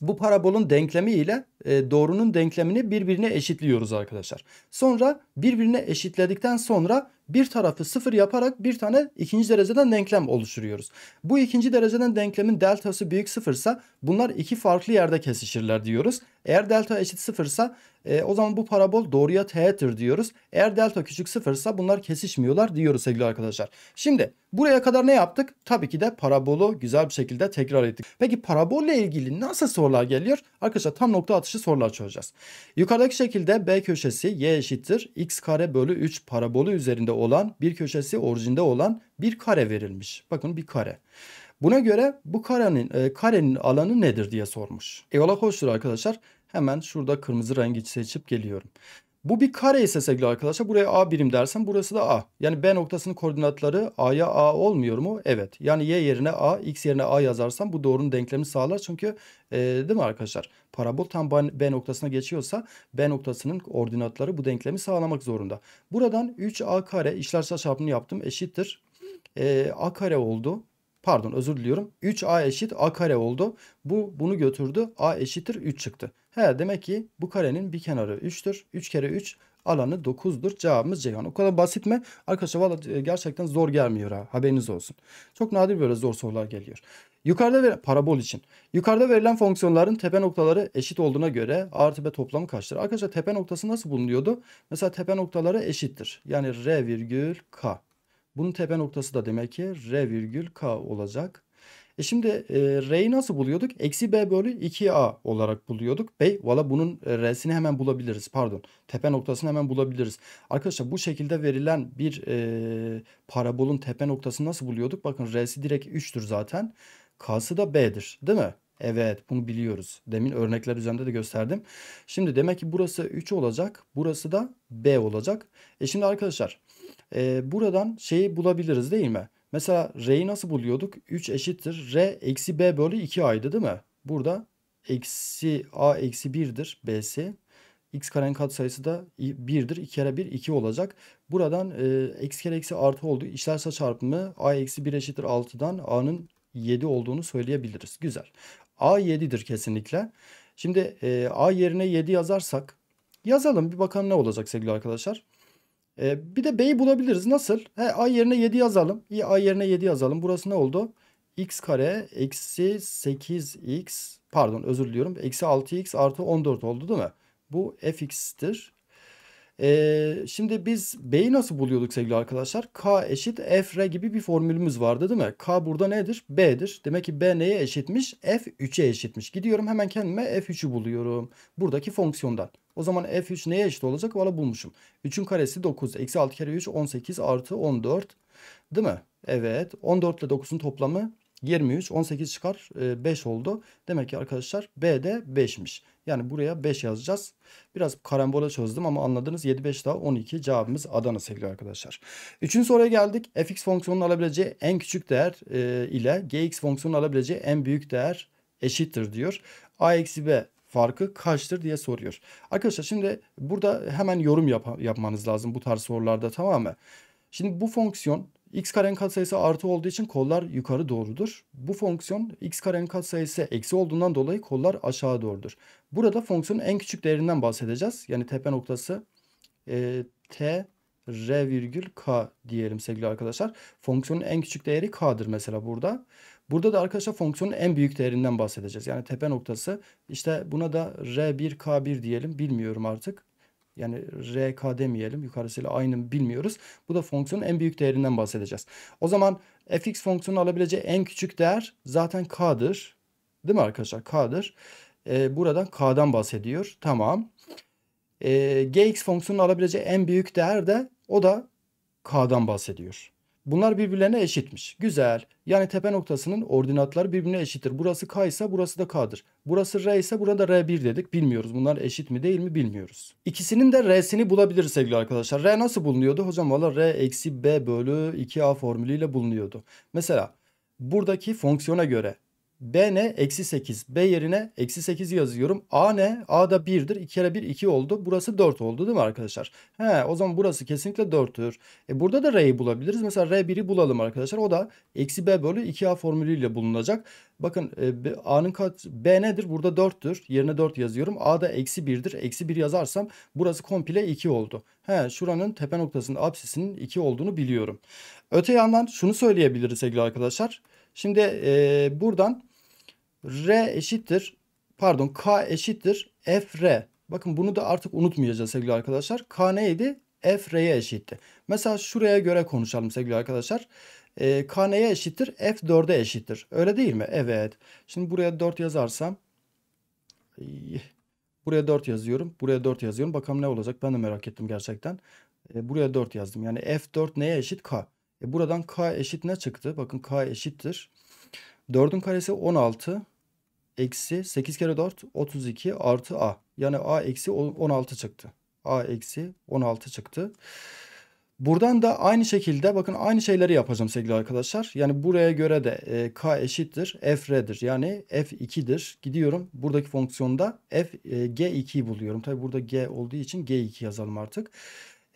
bu parabolun denklemi ile e, doğrunun denklemini birbirine eşitliyoruz arkadaşlar. Sonra birbirine eşitledikten sonra bir tarafı sıfır yaparak bir tane ikinci dereceden denklem oluşturuyoruz. Bu ikinci dereceden denklemin deltası büyük sıfırsa bunlar iki farklı yerde kesişirler diyoruz. Eğer delta eşit sıfırsa e, o zaman bu parabol doğruya teğettir diyoruz. Eğer delta küçük sıfırsa bunlar kesişmiyorlar diyoruz sevgili arkadaşlar. Şimdi buraya kadar ne yaptık? Tabii ki de parabolu güzel bir şekilde tekrar ettik. Peki parabolle ilgili nasıl sorular geliyor? Arkadaşlar tam nokta atışı sorular çözeceğiz. Yukarıdaki şekilde B köşesi y eşittir x kare bölü 3 parabolü üzerinde olan bir köşesi orijinde olan bir kare verilmiş. Bakın bir kare. Buna göre bu karenin e, karenin alanı nedir diye sormuş. E ola hoştur arkadaşlar. Hemen şurada kırmızı rengi seçip geliyorum. Bu bir kare ise sevgili arkadaşlar buraya A birim dersem burası da A. Yani B noktasının koordinatları A'ya A olmuyor mu? Evet. Yani Y yerine A, X yerine A yazarsam bu doğrunun denklemini sağlar. Çünkü e, değil mi arkadaşlar? Parabol tam B noktasına geçiyorsa B noktasının koordinatları bu denklemi sağlamak zorunda. Buradan 3A kare işler çarpımını yaptım eşittir. E, A kare oldu pardon özür diliyorum 3a eşit a kare oldu. Bu bunu götürdü a eşittir 3 çıktı. He demek ki bu karenin bir kenarı 3'tür. 3 kere 3 alanı 9'dur. Cevabımız Ceyhan. O kadar basit mi? Arkadaşlar valla e, gerçekten zor gelmiyor ha. Haberiniz olsun. Çok nadir böyle zor sorular geliyor. Yukarıda ver parabol için. Yukarıda verilen fonksiyonların tepe noktaları eşit olduğuna göre a artı b toplamı kaçtır? Arkadaşlar tepe noktası nasıl bulunuyordu? Mesela tepe noktaları eşittir. Yani r virgül k. Bunun tepe noktası da demek ki r virgül k olacak. E şimdi e, R'yi nasıl buluyorduk? Eksi B bölü 2A olarak buluyorduk. B valla bunun e, R'sini hemen bulabiliriz. Pardon tepe noktasını hemen bulabiliriz. Arkadaşlar bu şekilde verilen bir e, parabolun tepe noktasını nasıl buluyorduk? Bakın R'si direkt 3'tür zaten. K'sı da B'dir değil mi? Evet bunu biliyoruz. Demin örnekler üzerinde de gösterdim. Şimdi demek ki burası 3 olacak. Burası da B olacak. E şimdi arkadaşlar e, buradan şeyi bulabiliriz değil mi? Mesela R'yi nasıl buluyorduk? 3 eşittir. R eksi B bölü 2A'ydı değil mi? Burada eksi A eksi 1'dir B'si. X karenin katsayısı da 1'dir. 2 kere 1 2 olacak. Buradan e, eksi kere eksi artı oldu. İşlerse çarpımı A eksi 1 eşittir 6'dan A'nın 7 olduğunu söyleyebiliriz. Güzel. A 7'dir kesinlikle. Şimdi e, A yerine 7 yazarsak yazalım bir bakalım ne olacak sevgili arkadaşlar. E, bir de B'yi bulabiliriz. Nasıl? He, A yerine 7 yazalım. İyi A yerine 7 yazalım. Burası ne oldu? X kare eksi 8X pardon özür diliyorum. Eksi 6X artı 14 oldu değil mi? Bu Fx'tir. Ee, şimdi biz B'yi nasıl buluyorduk sevgili arkadaşlar? K eşit F gibi bir formülümüz vardı değil mi? K burada nedir? B'dir. Demek ki B neye eşitmiş? F3'e eşitmiş. Gidiyorum hemen kendime F3'ü buluyorum. Buradaki fonksiyondan. O zaman f3 neye eşit olacak? Valla bulmuşum. 3'ün karesi 9. Eksi 6 kere 3 18 artı 14. Değil mi? Evet. 14 ile 9'un toplamı 23. 18 çıkar. 5 e, oldu. Demek ki arkadaşlar B de 5'miş. Yani buraya 5 yazacağız. Biraz karambola çözdüm ama anladınız. 7, 5 daha 12 cevabımız Adana sevgili arkadaşlar. Üçüncü soruya geldik. fx fonksiyonunun alabileceği en küçük değer e, ile gx fonksiyonunun alabileceği en büyük değer eşittir diyor. a eksi b farkı kaçtır diye soruyor. Arkadaşlar şimdi burada hemen yorum yap yapmanız lazım bu tarz sorularda tamam mı? Şimdi bu fonksiyon x karen katsayısı artı olduğu için kollar yukarı doğrudur. Bu fonksiyon x karen katsayısı eksi olduğundan dolayı kollar aşağı doğrudur. Burada fonksiyonun en küçük değerinden bahsedeceğiz. Yani tepe noktası e, t r virgül k diyelim sevgili arkadaşlar. Fonksiyonun en küçük değeri k'dır mesela burada. Burada da arkadaşlar fonksiyonun en büyük değerinden bahsedeceğiz. Yani tepe noktası. İşte buna da R1K1 diyelim. Bilmiyorum artık. Yani RK demeyelim. Yukarısıyla aynı mı bilmiyoruz. Bu da fonksiyonun en büyük değerinden bahsedeceğiz. O zaman fx fonksiyonu alabileceği en küçük değer zaten k'dır. Değil mi arkadaşlar? K'dır. Ee, buradan k'dan bahsediyor. Tamam. Ee, gx fonksiyonu alabileceği en büyük değer de o da k'dan bahsediyor. Bunlar birbirlerine eşitmiş. Güzel. Yani tepe noktasının ordinatları birbirine eşittir. Burası K ise burası da K'dır. Burası R ise burada R1 dedik. Bilmiyoruz. Bunlar eşit mi değil mi bilmiyoruz. İkisinin de R'sini bulabiliriz sevgili arkadaşlar. R nasıl bulunuyordu? Hocam valla R eksi B bölü 2A formülüyle bulunuyordu. Mesela buradaki fonksiyona göre B ne? Eksi 8. B yerine eksi 8 yazıyorum. A ne? A da 1'dir. 2 kere 1 2 oldu. Burası 4 oldu değil mi arkadaşlar? He o zaman burası kesinlikle 4'tür. E burada da R'yi bulabiliriz. Mesela R1'i bulalım arkadaşlar. O da eksi B bölü 2A formülüyle bulunacak. Bakın e, A'nın kat. B nedir? Burada 4'tür. Yerine 4 yazıyorum. A da eksi 1'dir. Eksi 1 yazarsam burası komple 2 oldu. He şuranın tepe noktasının apsisinin 2 olduğunu biliyorum. Öte yandan şunu söyleyebiliriz sevgili arkadaşlar. Şimdi e, buradan R eşittir pardon K eşittir f R. Bakın bunu da artık unutmayacağız sevgili arkadaşlar. K neydi? F R'ye eşitti. Mesela şuraya göre konuşalım sevgili arkadaşlar. E, K neye eşittir? F 4'e eşittir. Öyle değil mi? Evet. Şimdi buraya 4 yazarsam buraya 4 yazıyorum. Buraya 4 yazıyorum. Bakalım ne olacak? Ben de merak ettim gerçekten. E, buraya 4 yazdım. Yani F 4 neye eşit? K. E, buradan K eşit ne çıktı? Bakın K eşittir. 4'ün karesi 16 eksi 8 kere 4 32 artı a. Yani a eksi 16 çıktı. a eksi 16 çıktı. Buradan da aynı şekilde bakın aynı şeyleri yapacağım sevgili arkadaşlar. Yani buraya göre de e, k eşittir f r'dir. Yani f 2'dir. Gidiyorum buradaki fonksiyonda f e, g 2'yi buluyorum. Tabi burada g olduğu için g 2 yazalım artık.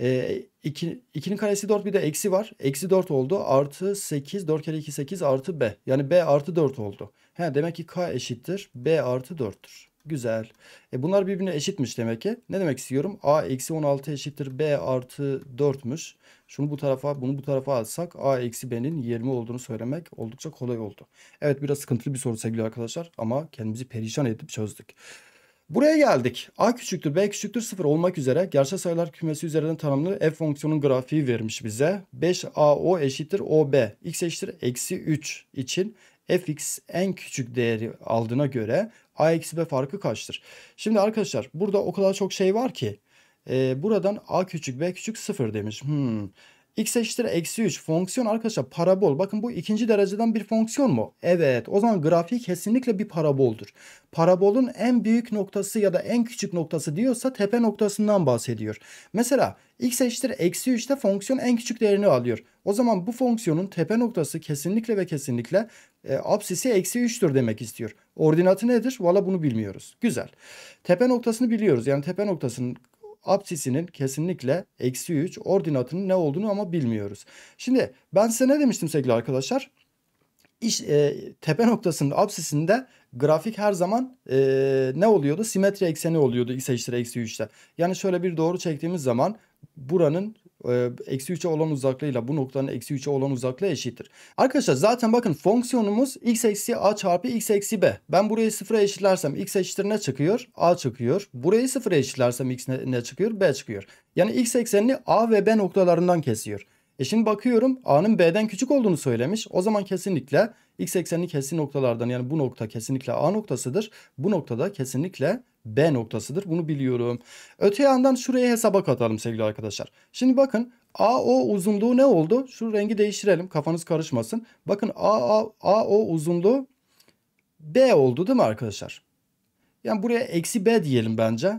E, 2, 2'nin karesi 4 bir de eksi var. Eksi 4 oldu. Artı 8. 4 kere 2 8 artı B. Yani B artı 4 oldu. He, demek ki K eşittir. B artı 4'tür. Güzel. E bunlar birbirine eşitmiş demek ki. Ne demek istiyorum? A eksi 16 eşittir B artı 4'müş. Şunu bu tarafa bunu bu tarafa alsak A eksi B'nin 20 olduğunu söylemek oldukça kolay oldu. Evet biraz sıkıntılı bir soru sevgili arkadaşlar ama kendimizi perişan edip çözdük. Buraya geldik. A küçüktür B küçüktür 0 olmak üzere gerçel sayılar kümesi üzerinden tanımlı f fonksiyonun grafiği vermiş bize. 5AO eşittir OB. X eşittir eksi 3 için fx en küçük değeri aldığına göre a eksi b farkı kaçtır? Şimdi arkadaşlar burada o kadar çok şey var ki. E, buradan a küçük b küçük 0 demiş. Hmm x eşittir eksi 3 fonksiyon arkadaşlar parabol. Bakın bu ikinci dereceden bir fonksiyon mu? Evet o zaman grafiği kesinlikle bir paraboldur. Parabolun en büyük noktası ya da en küçük noktası diyorsa tepe noktasından bahsediyor. Mesela x eşittir eksi 3'te fonksiyon en küçük değerini alıyor. O zaman bu fonksiyonun tepe noktası kesinlikle ve kesinlikle e, absisi eksi 3'tür demek istiyor. Ordinatı nedir? Valla bunu bilmiyoruz. Güzel. Tepe noktasını biliyoruz. Yani tepe noktasının apsisinin kesinlikle eksi 3 ordinatının ne olduğunu ama bilmiyoruz. Şimdi ben size ne demiştim sevgili arkadaşlar? İş, e, tepe noktasının apsisinde grafik her zaman e, ne oluyordu? Simetri ekseni oluyordu x eşittir eksi 3'te. Yani şöyle bir doğru çektiğimiz zaman buranın eksi 3'e olan uzaklığıyla bu noktanın eksi 3'e olan uzaklığı eşittir. Arkadaşlar zaten bakın fonksiyonumuz x eksi a çarpı x eksi b. Ben burayı sıfıra eşitlersem x eşittir ne çıkıyor? a çıkıyor. Burayı sıfıra eşitlersem x ne, ne çıkıyor? b çıkıyor. Yani x eksenini a ve b noktalarından kesiyor. E şimdi bakıyorum a'nın b'den küçük olduğunu söylemiş. O zaman kesinlikle x eksenini kesin noktalardan yani bu nokta kesinlikle a noktasıdır. Bu noktada kesinlikle B noktasıdır. Bunu biliyorum. Öte yandan şurayı hesaba katalım sevgili arkadaşlar. Şimdi bakın AO uzunluğu ne oldu? Şu rengi değiştirelim kafanız karışmasın. Bakın AO, AO uzunluğu B oldu değil mi arkadaşlar? Yani buraya eksi B diyelim bence.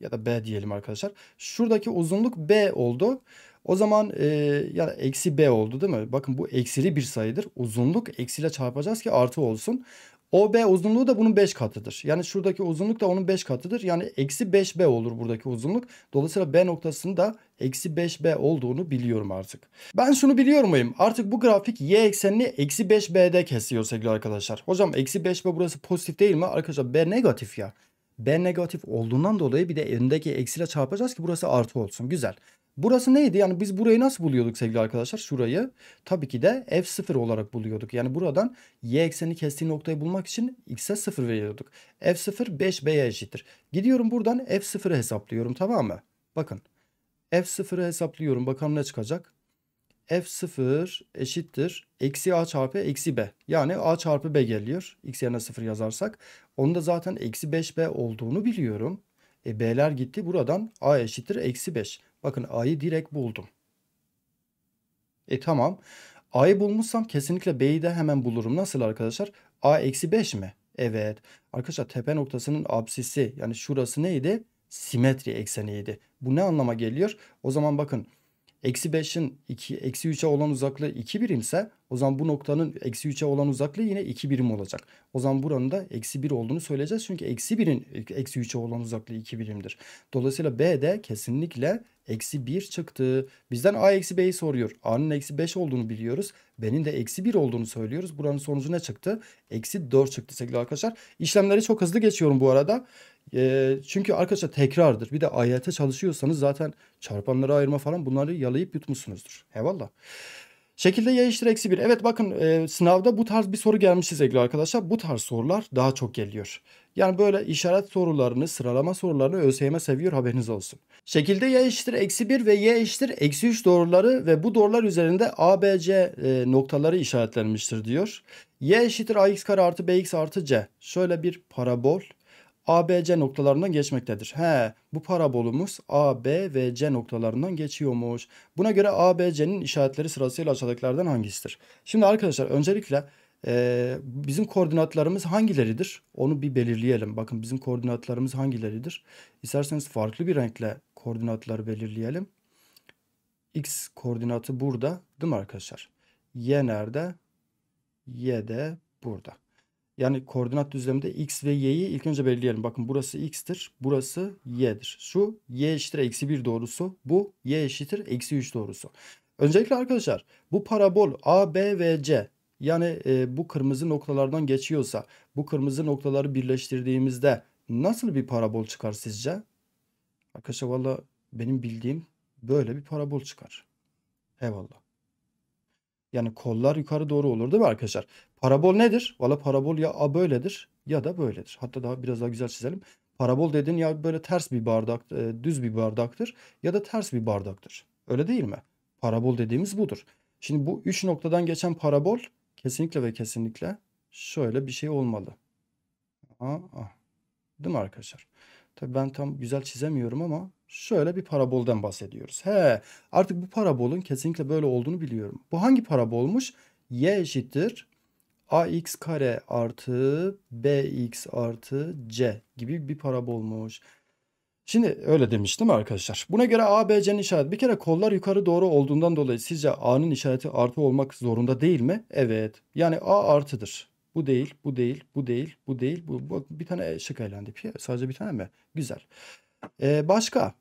Ya da B diyelim arkadaşlar. Şuradaki uzunluk B oldu. O zaman e, ya eksi b oldu değil mi? Bakın bu eksili bir sayıdır. Uzunluk eksiyle çarpacağız ki artı olsun. OB uzunluğu da bunun 5 katıdır. Yani şuradaki uzunluk da onun 5 katıdır. Yani eksi 5B olur buradaki uzunluk. Dolayısıyla B noktasının da eksi 5B olduğunu biliyorum artık. Ben şunu biliyor muyum? Artık bu grafik y eksenini eksi 5B'de kesiyor sevgili arkadaşlar. Hocam eksi 5B burası pozitif değil mi? Arkadaşlar B negatif ya. B negatif olduğundan dolayı bir de önündeki eksiyle çarpacağız ki burası artı olsun. Güzel. Burası neydi? Yani biz burayı nasıl buluyorduk sevgili arkadaşlar? Şurayı tabii ki de f0 olarak buluyorduk. Yani buradan y ekseni kestiği noktayı bulmak için x'e 0 veriyorduk. f0 5b'ye eşittir. Gidiyorum buradan f0'ı hesaplıyorum tamam mı? Bakın f0'ı hesaplıyorum. Bakalım ne çıkacak? f0 eşittir. Eksi a çarpı eksi b. Yani a çarpı b geliyor. x yerine 0 yazarsak. Onu da zaten eksi 5b olduğunu biliyorum. E, b'ler gitti. Buradan a eşittir eksi 5. Bakın A'yı direkt buldum. E tamam. A'yı bulmuşsam kesinlikle B'yi de hemen bulurum. Nasıl arkadaşlar? A eksi 5 mi? Evet. Arkadaşlar tepe noktasının absisi yani şurası neydi? Simetri ekseniydi. Bu ne anlama geliyor? O zaman bakın Eksi 5'in eksi 3'e olan uzaklığı 2 birimse o zaman bu noktanın eksi 3'e olan uzaklığı yine 2 birim olacak. O zaman buranın da eksi 1 olduğunu söyleyeceğiz. Çünkü eksi 1'in eksi 3'e olan uzaklığı 2 birimdir. Dolayısıyla B'de kesinlikle eksi 1 çıktı. Bizden A eksi B'yi soruyor. A'nın eksi 5 olduğunu biliyoruz. B'nin de eksi 1 olduğunu söylüyoruz. Buranın sonucu ne çıktı? Eksi 4 çıktı sevgili arkadaşlar. İşlemleri çok hızlı geçiyorum bu arada çünkü arkadaşlar tekrardır. Bir de ayete çalışıyorsanız zaten çarpanları ayırma falan bunları yalayıp yutmuşsunuzdur. Eyvallah. Şekilde y eşittir eksi bir. Evet bakın e, sınavda bu tarz bir soru gelmiş size arkadaşlar. Bu tarz sorular daha çok geliyor. Yani böyle işaret sorularını, sıralama sorularını ÖSYM seviyor haberiniz olsun. Şekilde y eşittir eksi bir ve y eşittir eksi üç doğruları ve bu doğrular üzerinde A, B, C e, noktaları işaretlenmiştir diyor. y eşittir ax kare artı bx artı c. Şöyle bir parabol ABC noktalarından geçmektedir. He, bu parabolumuz AB ve C noktalarından geçiyormuş. Buna göre ABC'nin işaretleri sırasıyla aşağıdakilerden hangisidir? Şimdi arkadaşlar öncelikle e, bizim koordinatlarımız hangileridir? Onu bir belirleyelim. Bakın bizim koordinatlarımız hangileridir? İsterseniz farklı bir renkle koordinatları belirleyelim. X koordinatı burada değil mi arkadaşlar? Y nerede? Y de burada. Yani koordinat düzleminde x ve y'yi ilk önce belirleyelim. Bakın burası x'tir. Burası y'dir. Şu y eşittir eksi 1 doğrusu. Bu y eşittir eksi 3 doğrusu. Öncelikle arkadaşlar bu parabol A, B ve C yani e, bu kırmızı noktalardan geçiyorsa bu kırmızı noktaları birleştirdiğimizde nasıl bir parabol çıkar sizce? Arkadaşlar valla benim bildiğim böyle bir parabol çıkar. Eyvallah. Yani kollar yukarı doğru olur değil mi arkadaşlar? Parabol nedir? Valla parabol ya a böyledir ya da böyledir. Hatta daha biraz daha güzel çizelim. Parabol dediğin ya böyle ters bir bardak, e, düz bir bardaktır ya da ters bir bardaktır. Öyle değil mi? Parabol dediğimiz budur. Şimdi bu üç noktadan geçen parabol kesinlikle ve kesinlikle şöyle bir şey olmalı. Aa, değil mi arkadaşlar? Tabii ben tam güzel çizemiyorum ama Şöyle bir parabolden bahsediyoruz. He, artık bu parabolun kesinlikle böyle olduğunu biliyorum. Bu hangi parabolmuş? Y eşittir ax kare artı bx artı c gibi bir parabolmuş. Şimdi öyle demiştim arkadaşlar. Buna göre A, B, C'nin işareti. Bir kere kollar yukarı doğru olduğundan dolayı sizce A'nın işareti artı olmak zorunda değil mi? Evet. Yani A artıdır. Bu değil, bu değil, bu değil, bu değil. Bu, bu bir tane şık elendi. Sadece bir tane mi? Güzel. Ee, başka.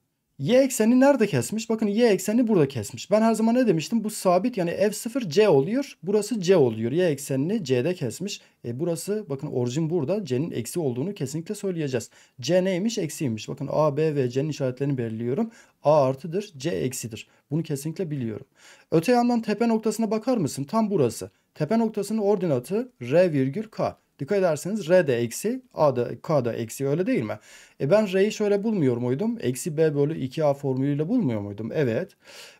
Y ekseni nerede kesmiş? Bakın y ekseni burada kesmiş. Ben her zaman ne demiştim? Bu sabit yani f0 c oluyor. Burası c oluyor. Y eksenini c'de kesmiş. E burası bakın orijin burada. c'nin eksi olduğunu kesinlikle söyleyeceğiz. c neymiş? Eksiymiş. Bakın a, b ve c'nin işaretlerini belirliyorum. a artıdır, c eksidir. Bunu kesinlikle biliyorum. Öte yandan tepe noktasına bakar mısın? Tam burası. Tepe noktasının ordinatı r virgül k. Dikkat ederseniz R de eksi, A da K da eksi öyle değil mi? E ben R'yi şöyle bulmuyor muydum? Eksi B bölü 2A formülüyle bulmuyor muydum? Evet.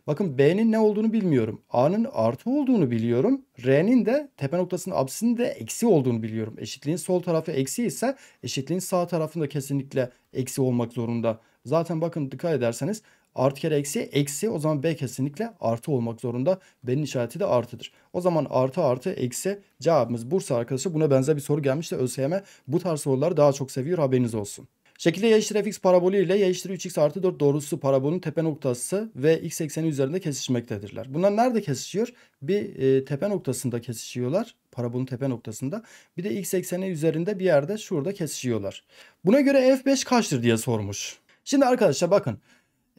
Bakın B'nin ne olduğunu bilmiyorum. A'nın artı olduğunu biliyorum. R'nin de tepe noktasının absinin de eksi olduğunu biliyorum. Eşitliğin sol tarafı eksi ise eşitliğin sağ tarafında kesinlikle eksi olmak zorunda. Zaten bakın dikkat ederseniz Artı kere eksi eksi o zaman B kesinlikle artı olmak zorunda. B'nin işareti de artıdır. O zaman artı artı eksi cevabımız Bursa arkadaşlar. Buna benzer bir soru gelmişti ÖSYM. Bu tarz soruları daha çok seviyor haberiniz olsun. Şekilde y eşittir fx parabolü ile y eşittir 3x artı 4 doğrusu parabolün tepe noktası ve x ekseni üzerinde kesişmektedirler. Bunlar nerede kesişiyor? Bir e, tepe noktasında kesişiyorlar. Parabolün tepe noktasında. Bir de x ekseni üzerinde bir yerde şurada kesişiyorlar. Buna göre f5 kaçtır diye sormuş. Şimdi arkadaşlar bakın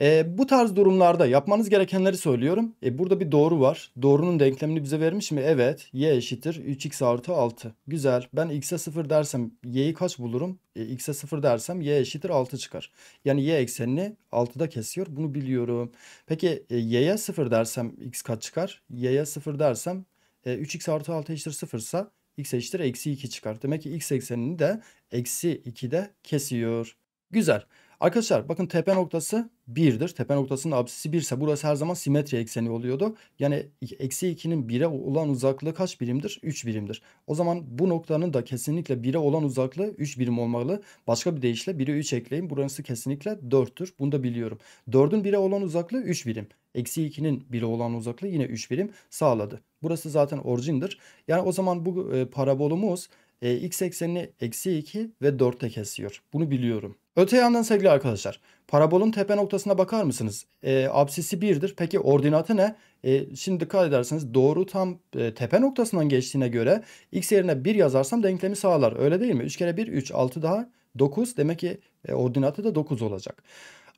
e, bu tarz durumlarda yapmanız gerekenleri söylüyorum. E, burada bir doğru var. Doğrunun denklemini bize vermiş mi? Evet. Y eşittir 3x artı 6. Güzel. Ben x'e 0 dersem y'yi kaç bulurum? E, x'e 0 dersem y eşittir 6 çıkar. Yani y eksenini 6'da kesiyor. Bunu biliyorum. Peki e, y'ye 0 dersem x kaç çıkar? Y'ye 0 dersem e, 3x artı 6 eşittir 0 ise x eşittir eksi 2 çıkar. Demek ki x eksenini de eksi 2'de kesiyor. Güzel. Arkadaşlar bakın tepe noktası 1'dir. Tepe noktasının absisi 1 ise burası her zaman simetri ekseni oluyordu. Yani eksi 2'nin 1'e olan uzaklığı kaç birimdir? 3 birimdir. O zaman bu noktanın da kesinlikle 1'e olan uzaklığı 3 birim olmalı. Başka bir deyişle 1'e 3 ekleyin. Burası kesinlikle 4'tür. Bunu da biliyorum. 4'ün 1'e olan uzaklığı 3 birim. Eksi 2'nin 1'e olan uzaklığı yine 3 birim sağladı. Burası zaten orijindir. Yani o zaman bu e, parabolumuz e, x eksenini eksi 2 ve 4 ile kesiyor. Bunu biliyorum. Öte yandan sevgili arkadaşlar parabolun tepe noktasına bakar mısınız? E, absisi 1'dir. Peki ordinatı ne? E, şimdi dikkat ederseniz doğru tam e, tepe noktasından geçtiğine göre x yerine 1 yazarsam denklemi sağlar. Öyle değil mi? 3 kere 1 3 6 daha 9 demek ki e, ordinatı da 9 olacak.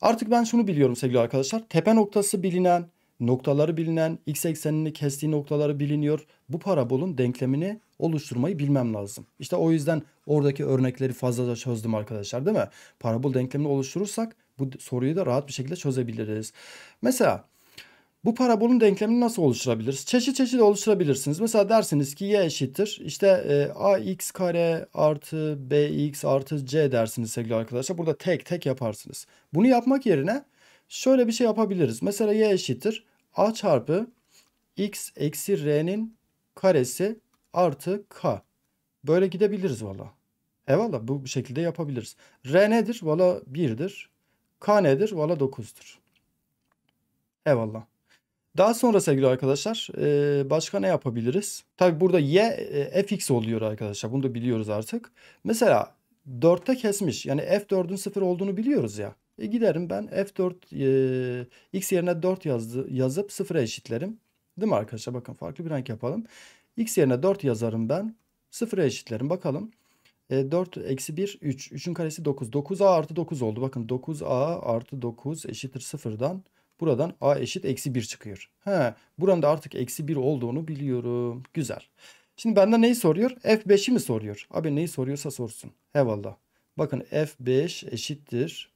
Artık ben şunu biliyorum sevgili arkadaşlar. Tepe noktası bilinen, noktaları bilinen, x eksenini kestiği noktaları biliniyor. Bu parabolun denklemini oluşturmayı bilmem lazım. İşte o yüzden oradaki örnekleri fazlaca çözdüm arkadaşlar değil mi? Parabol denklemini oluşturursak bu soruyu da rahat bir şekilde çözebiliriz. Mesela bu parabolun denklemini nasıl oluşturabiliriz? Çeşit çeşit oluşturabilirsiniz. Mesela dersiniz ki y eşittir. İşte e, ax kare artı bx artı c dersiniz sevgili arkadaşlar. Burada tek tek yaparsınız. Bunu yapmak yerine şöyle bir şey yapabiliriz. Mesela y eşittir a çarpı x eksi r'nin karesi artı K. Böyle gidebiliriz valla. Eyvallah bu şekilde yapabiliriz. R nedir? Valla 1'dir. K nedir? Valla 9'dur. Eyvallah. Daha sonra sevgili arkadaşlar e, başka ne yapabiliriz? Tabi burada y e, fx oluyor arkadaşlar. Bunu da biliyoruz artık. Mesela 4'te kesmiş. Yani f4'ün 0 olduğunu biliyoruz ya. E giderim ben f4 e, x yerine 4 yazdı, yazıp 0'a eşitlerim. Değil mi arkadaşlar? Bakın farklı bir renk yapalım. X yerine 4 yazarım ben. 0'a eşitlerim. Bakalım. E, 4 eksi 1 3. 3'ün karesi 9. 9a artı 9 oldu. Bakın 9a artı 9 eşittir 0'dan. Buradan a eşit eksi 1 çıkıyor. He, buranın da artık eksi 1 olduğunu biliyorum. Güzel. Şimdi benden neyi soruyor? F5'i mi soruyor? Abi neyi soruyorsa sorsun. Eyvallah. Bakın F5 eşittir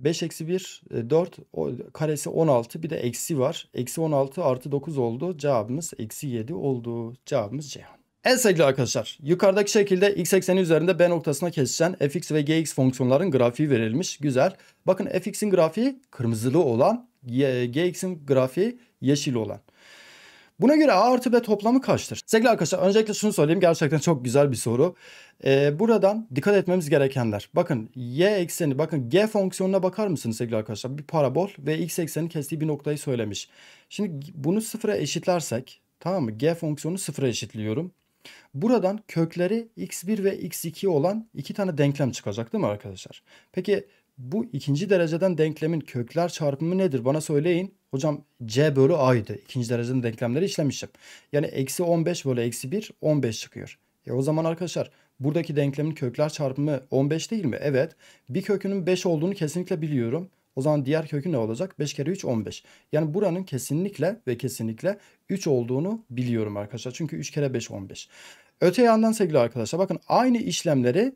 5 eksi 1 4 e, karesi 16 bir de eksi var. Eksi 16 artı 9 oldu. Cevabımız eksi 7 oldu. Cevabımız c. En sevgili arkadaşlar yukarıdaki şekilde x ekseni üzerinde b noktasına kesişen fx ve gx fonksiyonların grafiği verilmiş. Güzel. Bakın fx'in grafiği kırmızılı olan gx'in grafiği yeşil olan. Buna göre A artı B toplamı kaçtır? Sevgili arkadaşlar öncelikle şunu söyleyeyim gerçekten çok güzel bir soru. Ee, buradan dikkat etmemiz gerekenler. Bakın y ekseni bakın g fonksiyonuna bakar mısınız sevgili arkadaşlar? Bir parabol ve x ekseni kestiği bir noktayı söylemiş. Şimdi bunu sıfıra eşitlersek tamam mı? G fonksiyonu sıfıra eşitliyorum. Buradan kökleri x1 ve x2 olan iki tane denklem çıkacak değil mi arkadaşlar? Peki bu ikinci dereceden denklemin kökler çarpımı nedir? Bana söyleyin. Hocam C bölü A'ydı. İkinci dereceden denklemleri işlemişim. Yani eksi 15 bölü eksi 1 15 çıkıyor. E o zaman arkadaşlar buradaki denklemin kökler çarpımı 15 değil mi? Evet. Bir kökünün 5 olduğunu kesinlikle biliyorum. O zaman diğer kökü ne olacak? 5 kere 3 15. Yani buranın kesinlikle ve kesinlikle 3 olduğunu biliyorum arkadaşlar. Çünkü 3 kere 5 15. Öte yandan sevgili arkadaşlar bakın aynı işlemleri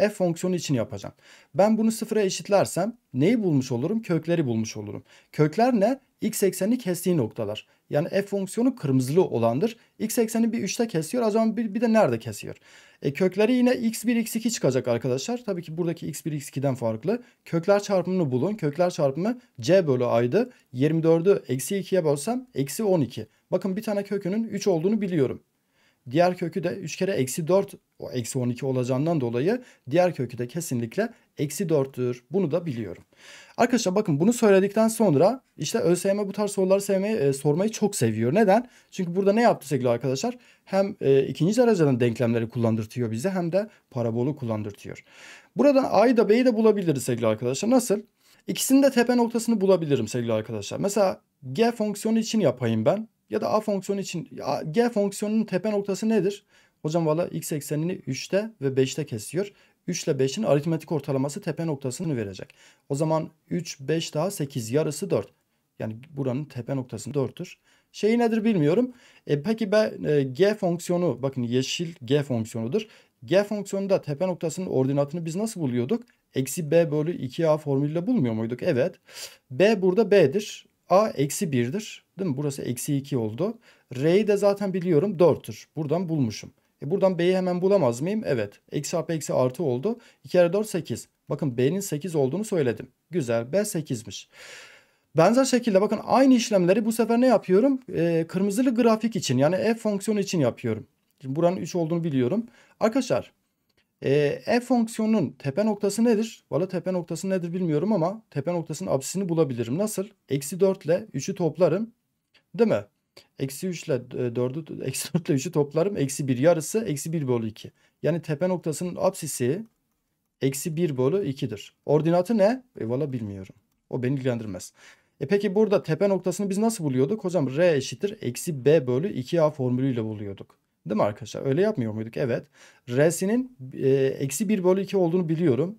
f fonksiyonu için yapacağım. Ben bunu sıfıra eşitlersem neyi bulmuş olurum? Kökleri bulmuş olurum. Kökler ne? x eksenini kestiği noktalar. Yani f fonksiyonu kırmızılı olandır. x ekseni bir 3'te kesiyor. Az zaman bir, bir de nerede kesiyor? E kökleri yine x1 x2 çıkacak arkadaşlar. Tabii ki buradaki x1 x2'den farklı. Kökler çarpımını bulun. Kökler çarpımı c bölü a'ydı. 24'ü eksi 2'ye bölsem eksi 12. Bakın bir tane kökünün 3 olduğunu biliyorum. Diğer kökü de 3 kere eksi 4 o eksi 12 olacağından dolayı diğer kökü de kesinlikle eksi 4'tür. Bunu da biliyorum. Arkadaşlar bakın bunu söyledikten sonra işte ÖSYM bu tarz soruları sevmeyi, e, sormayı çok seviyor. Neden? Çünkü burada ne yaptı sevgili arkadaşlar? Hem e, ikinci dereceden denklemleri kullandırtıyor bize hem de parabolu kullandırtıyor. Buradan A'yı da B'yi de bulabiliriz sevgili arkadaşlar. Nasıl? İkisinin de tepe noktasını bulabilirim sevgili arkadaşlar. Mesela G fonksiyonu için yapayım ben ya da a fonksiyonu için g fonksiyonunun tepe noktası nedir? Hocam valla x eksenini 3'te ve 5'te kesiyor. 3 ile 5'in aritmetik ortalaması tepe noktasını verecek. O zaman 3, 5 daha 8 yarısı 4. Yani buranın tepe noktası 4'tür. Şeyi nedir bilmiyorum. E peki ben e, g fonksiyonu bakın yeşil g fonksiyonudur. G fonksiyonunda tepe noktasının ordinatını biz nasıl buluyorduk? Eksi b bölü 2a formülüyle bulmuyor muyduk? Evet. b burada b'dir. A eksi 1'dir. Değil mi? Burası eksi 2 oldu. R'yi de zaten biliyorum 4'tür. Buradan bulmuşum. E buradan B'yi hemen bulamaz mıyım? Evet. Eksi A eksi artı oldu. 2 kere 4 8. Bakın B'nin 8 olduğunu söyledim. Güzel. B 8'miş. Benzer şekilde bakın aynı işlemleri bu sefer ne yapıyorum? E, kırmızılı grafik için yani f fonksiyonu için yapıyorum. Şimdi buranın 3 olduğunu biliyorum. Arkadaşlar e, f fonksiyonunun tepe noktası nedir? Valla tepe noktası nedir bilmiyorum ama tepe noktasının absisini bulabilirim. Nasıl? Eksi 4 ile 3'ü toplarım. Değil mi? Eksi 3 ile 4'ü, e, eksi 4 ile 3'ü toplarım. Eksi 1 yarısı, eksi 1 bölü 2. Yani tepe noktasının absisi eksi 1 bölü 2'dir. Ordinatı ne? E, Valla bilmiyorum. O beni ilgilendirmez. E peki burada tepe noktasını biz nasıl buluyorduk? hocam? R eşittir. Eksi B bölü 2A formülüyle buluyorduk. Değil mi arkadaşlar? Öyle yapmıyor muyduk? Evet. R'sinin e, eksi 1 bölü 2 olduğunu biliyorum.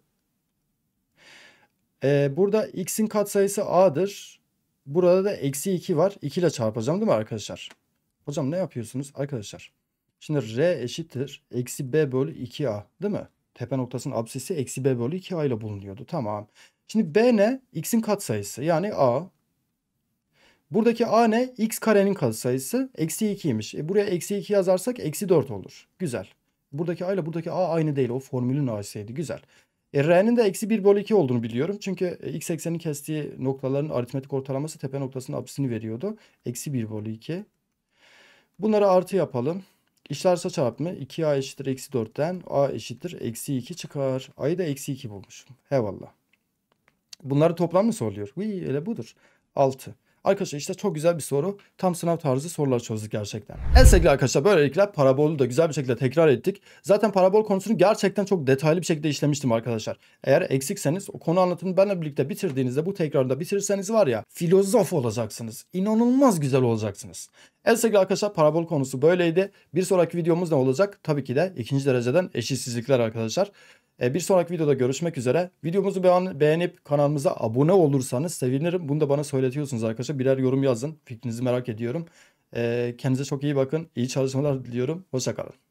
E, burada x'in katsayısı a'dır. Burada da eksi 2 var. 2 ile çarpacağım değil mi arkadaşlar? Hocam ne yapıyorsunuz arkadaşlar? Şimdi r eşittir. Eksi b bölü 2a değil mi? Tepe noktasının absisi eksi b bölü 2a ile bulunuyordu. Tamam. Şimdi b ne? X'in katsayısı yani a. Buradaki a ne? x karenin katsayısı. Eksi 2'ymiş. E buraya eksi 2 yazarsak eksi 4 olur. Güzel. Buradaki a ile buradaki a aynı değil. O formülün a'sıydı. Güzel. E, R'nin de eksi 1 bölü 2 olduğunu biliyorum. Çünkü e, x eksenin kestiği noktaların aritmetik ortalaması tepe noktasının apsisini veriyordu. Eksi 1 bölü 2. Bunları artı yapalım. İşler İşlerse çarpımı 2a eşittir eksi 4'ten a eşittir eksi 2 çıkar. A'yı da eksi 2 bulmuşum. Hevallah. Bunları toplam mı soruyor? Vii öyle budur. 6. Arkadaşlar işte çok güzel bir soru. Tam sınav tarzı sorular çözdük gerçekten. Evet sevgili arkadaşlar böylelikle parabolü de güzel bir şekilde tekrar ettik. Zaten parabol konusunu gerçekten çok detaylı bir şekilde işlemiştim arkadaşlar. Eğer eksikseniz o konu anlatımını benimle birlikte bitirdiğinizde bu tekrarda bitirirseniz var ya filozof olacaksınız. İnanılmaz güzel olacaksınız. Evet sevgili arkadaşlar parabol konusu böyleydi. Bir sonraki videomuz ne olacak? Tabii ki de ikinci dereceden eşitsizlikler arkadaşlar. E, bir sonraki videoda görüşmek üzere. Videomuzu beğenip kanalımıza abone olursanız sevinirim. Bunu da bana söyletiyorsunuz arkadaşlar. Birer yorum yazın. Fikrinizi merak ediyorum. E, kendinize çok iyi bakın. İyi çalışmalar diliyorum. Hoşçakalın.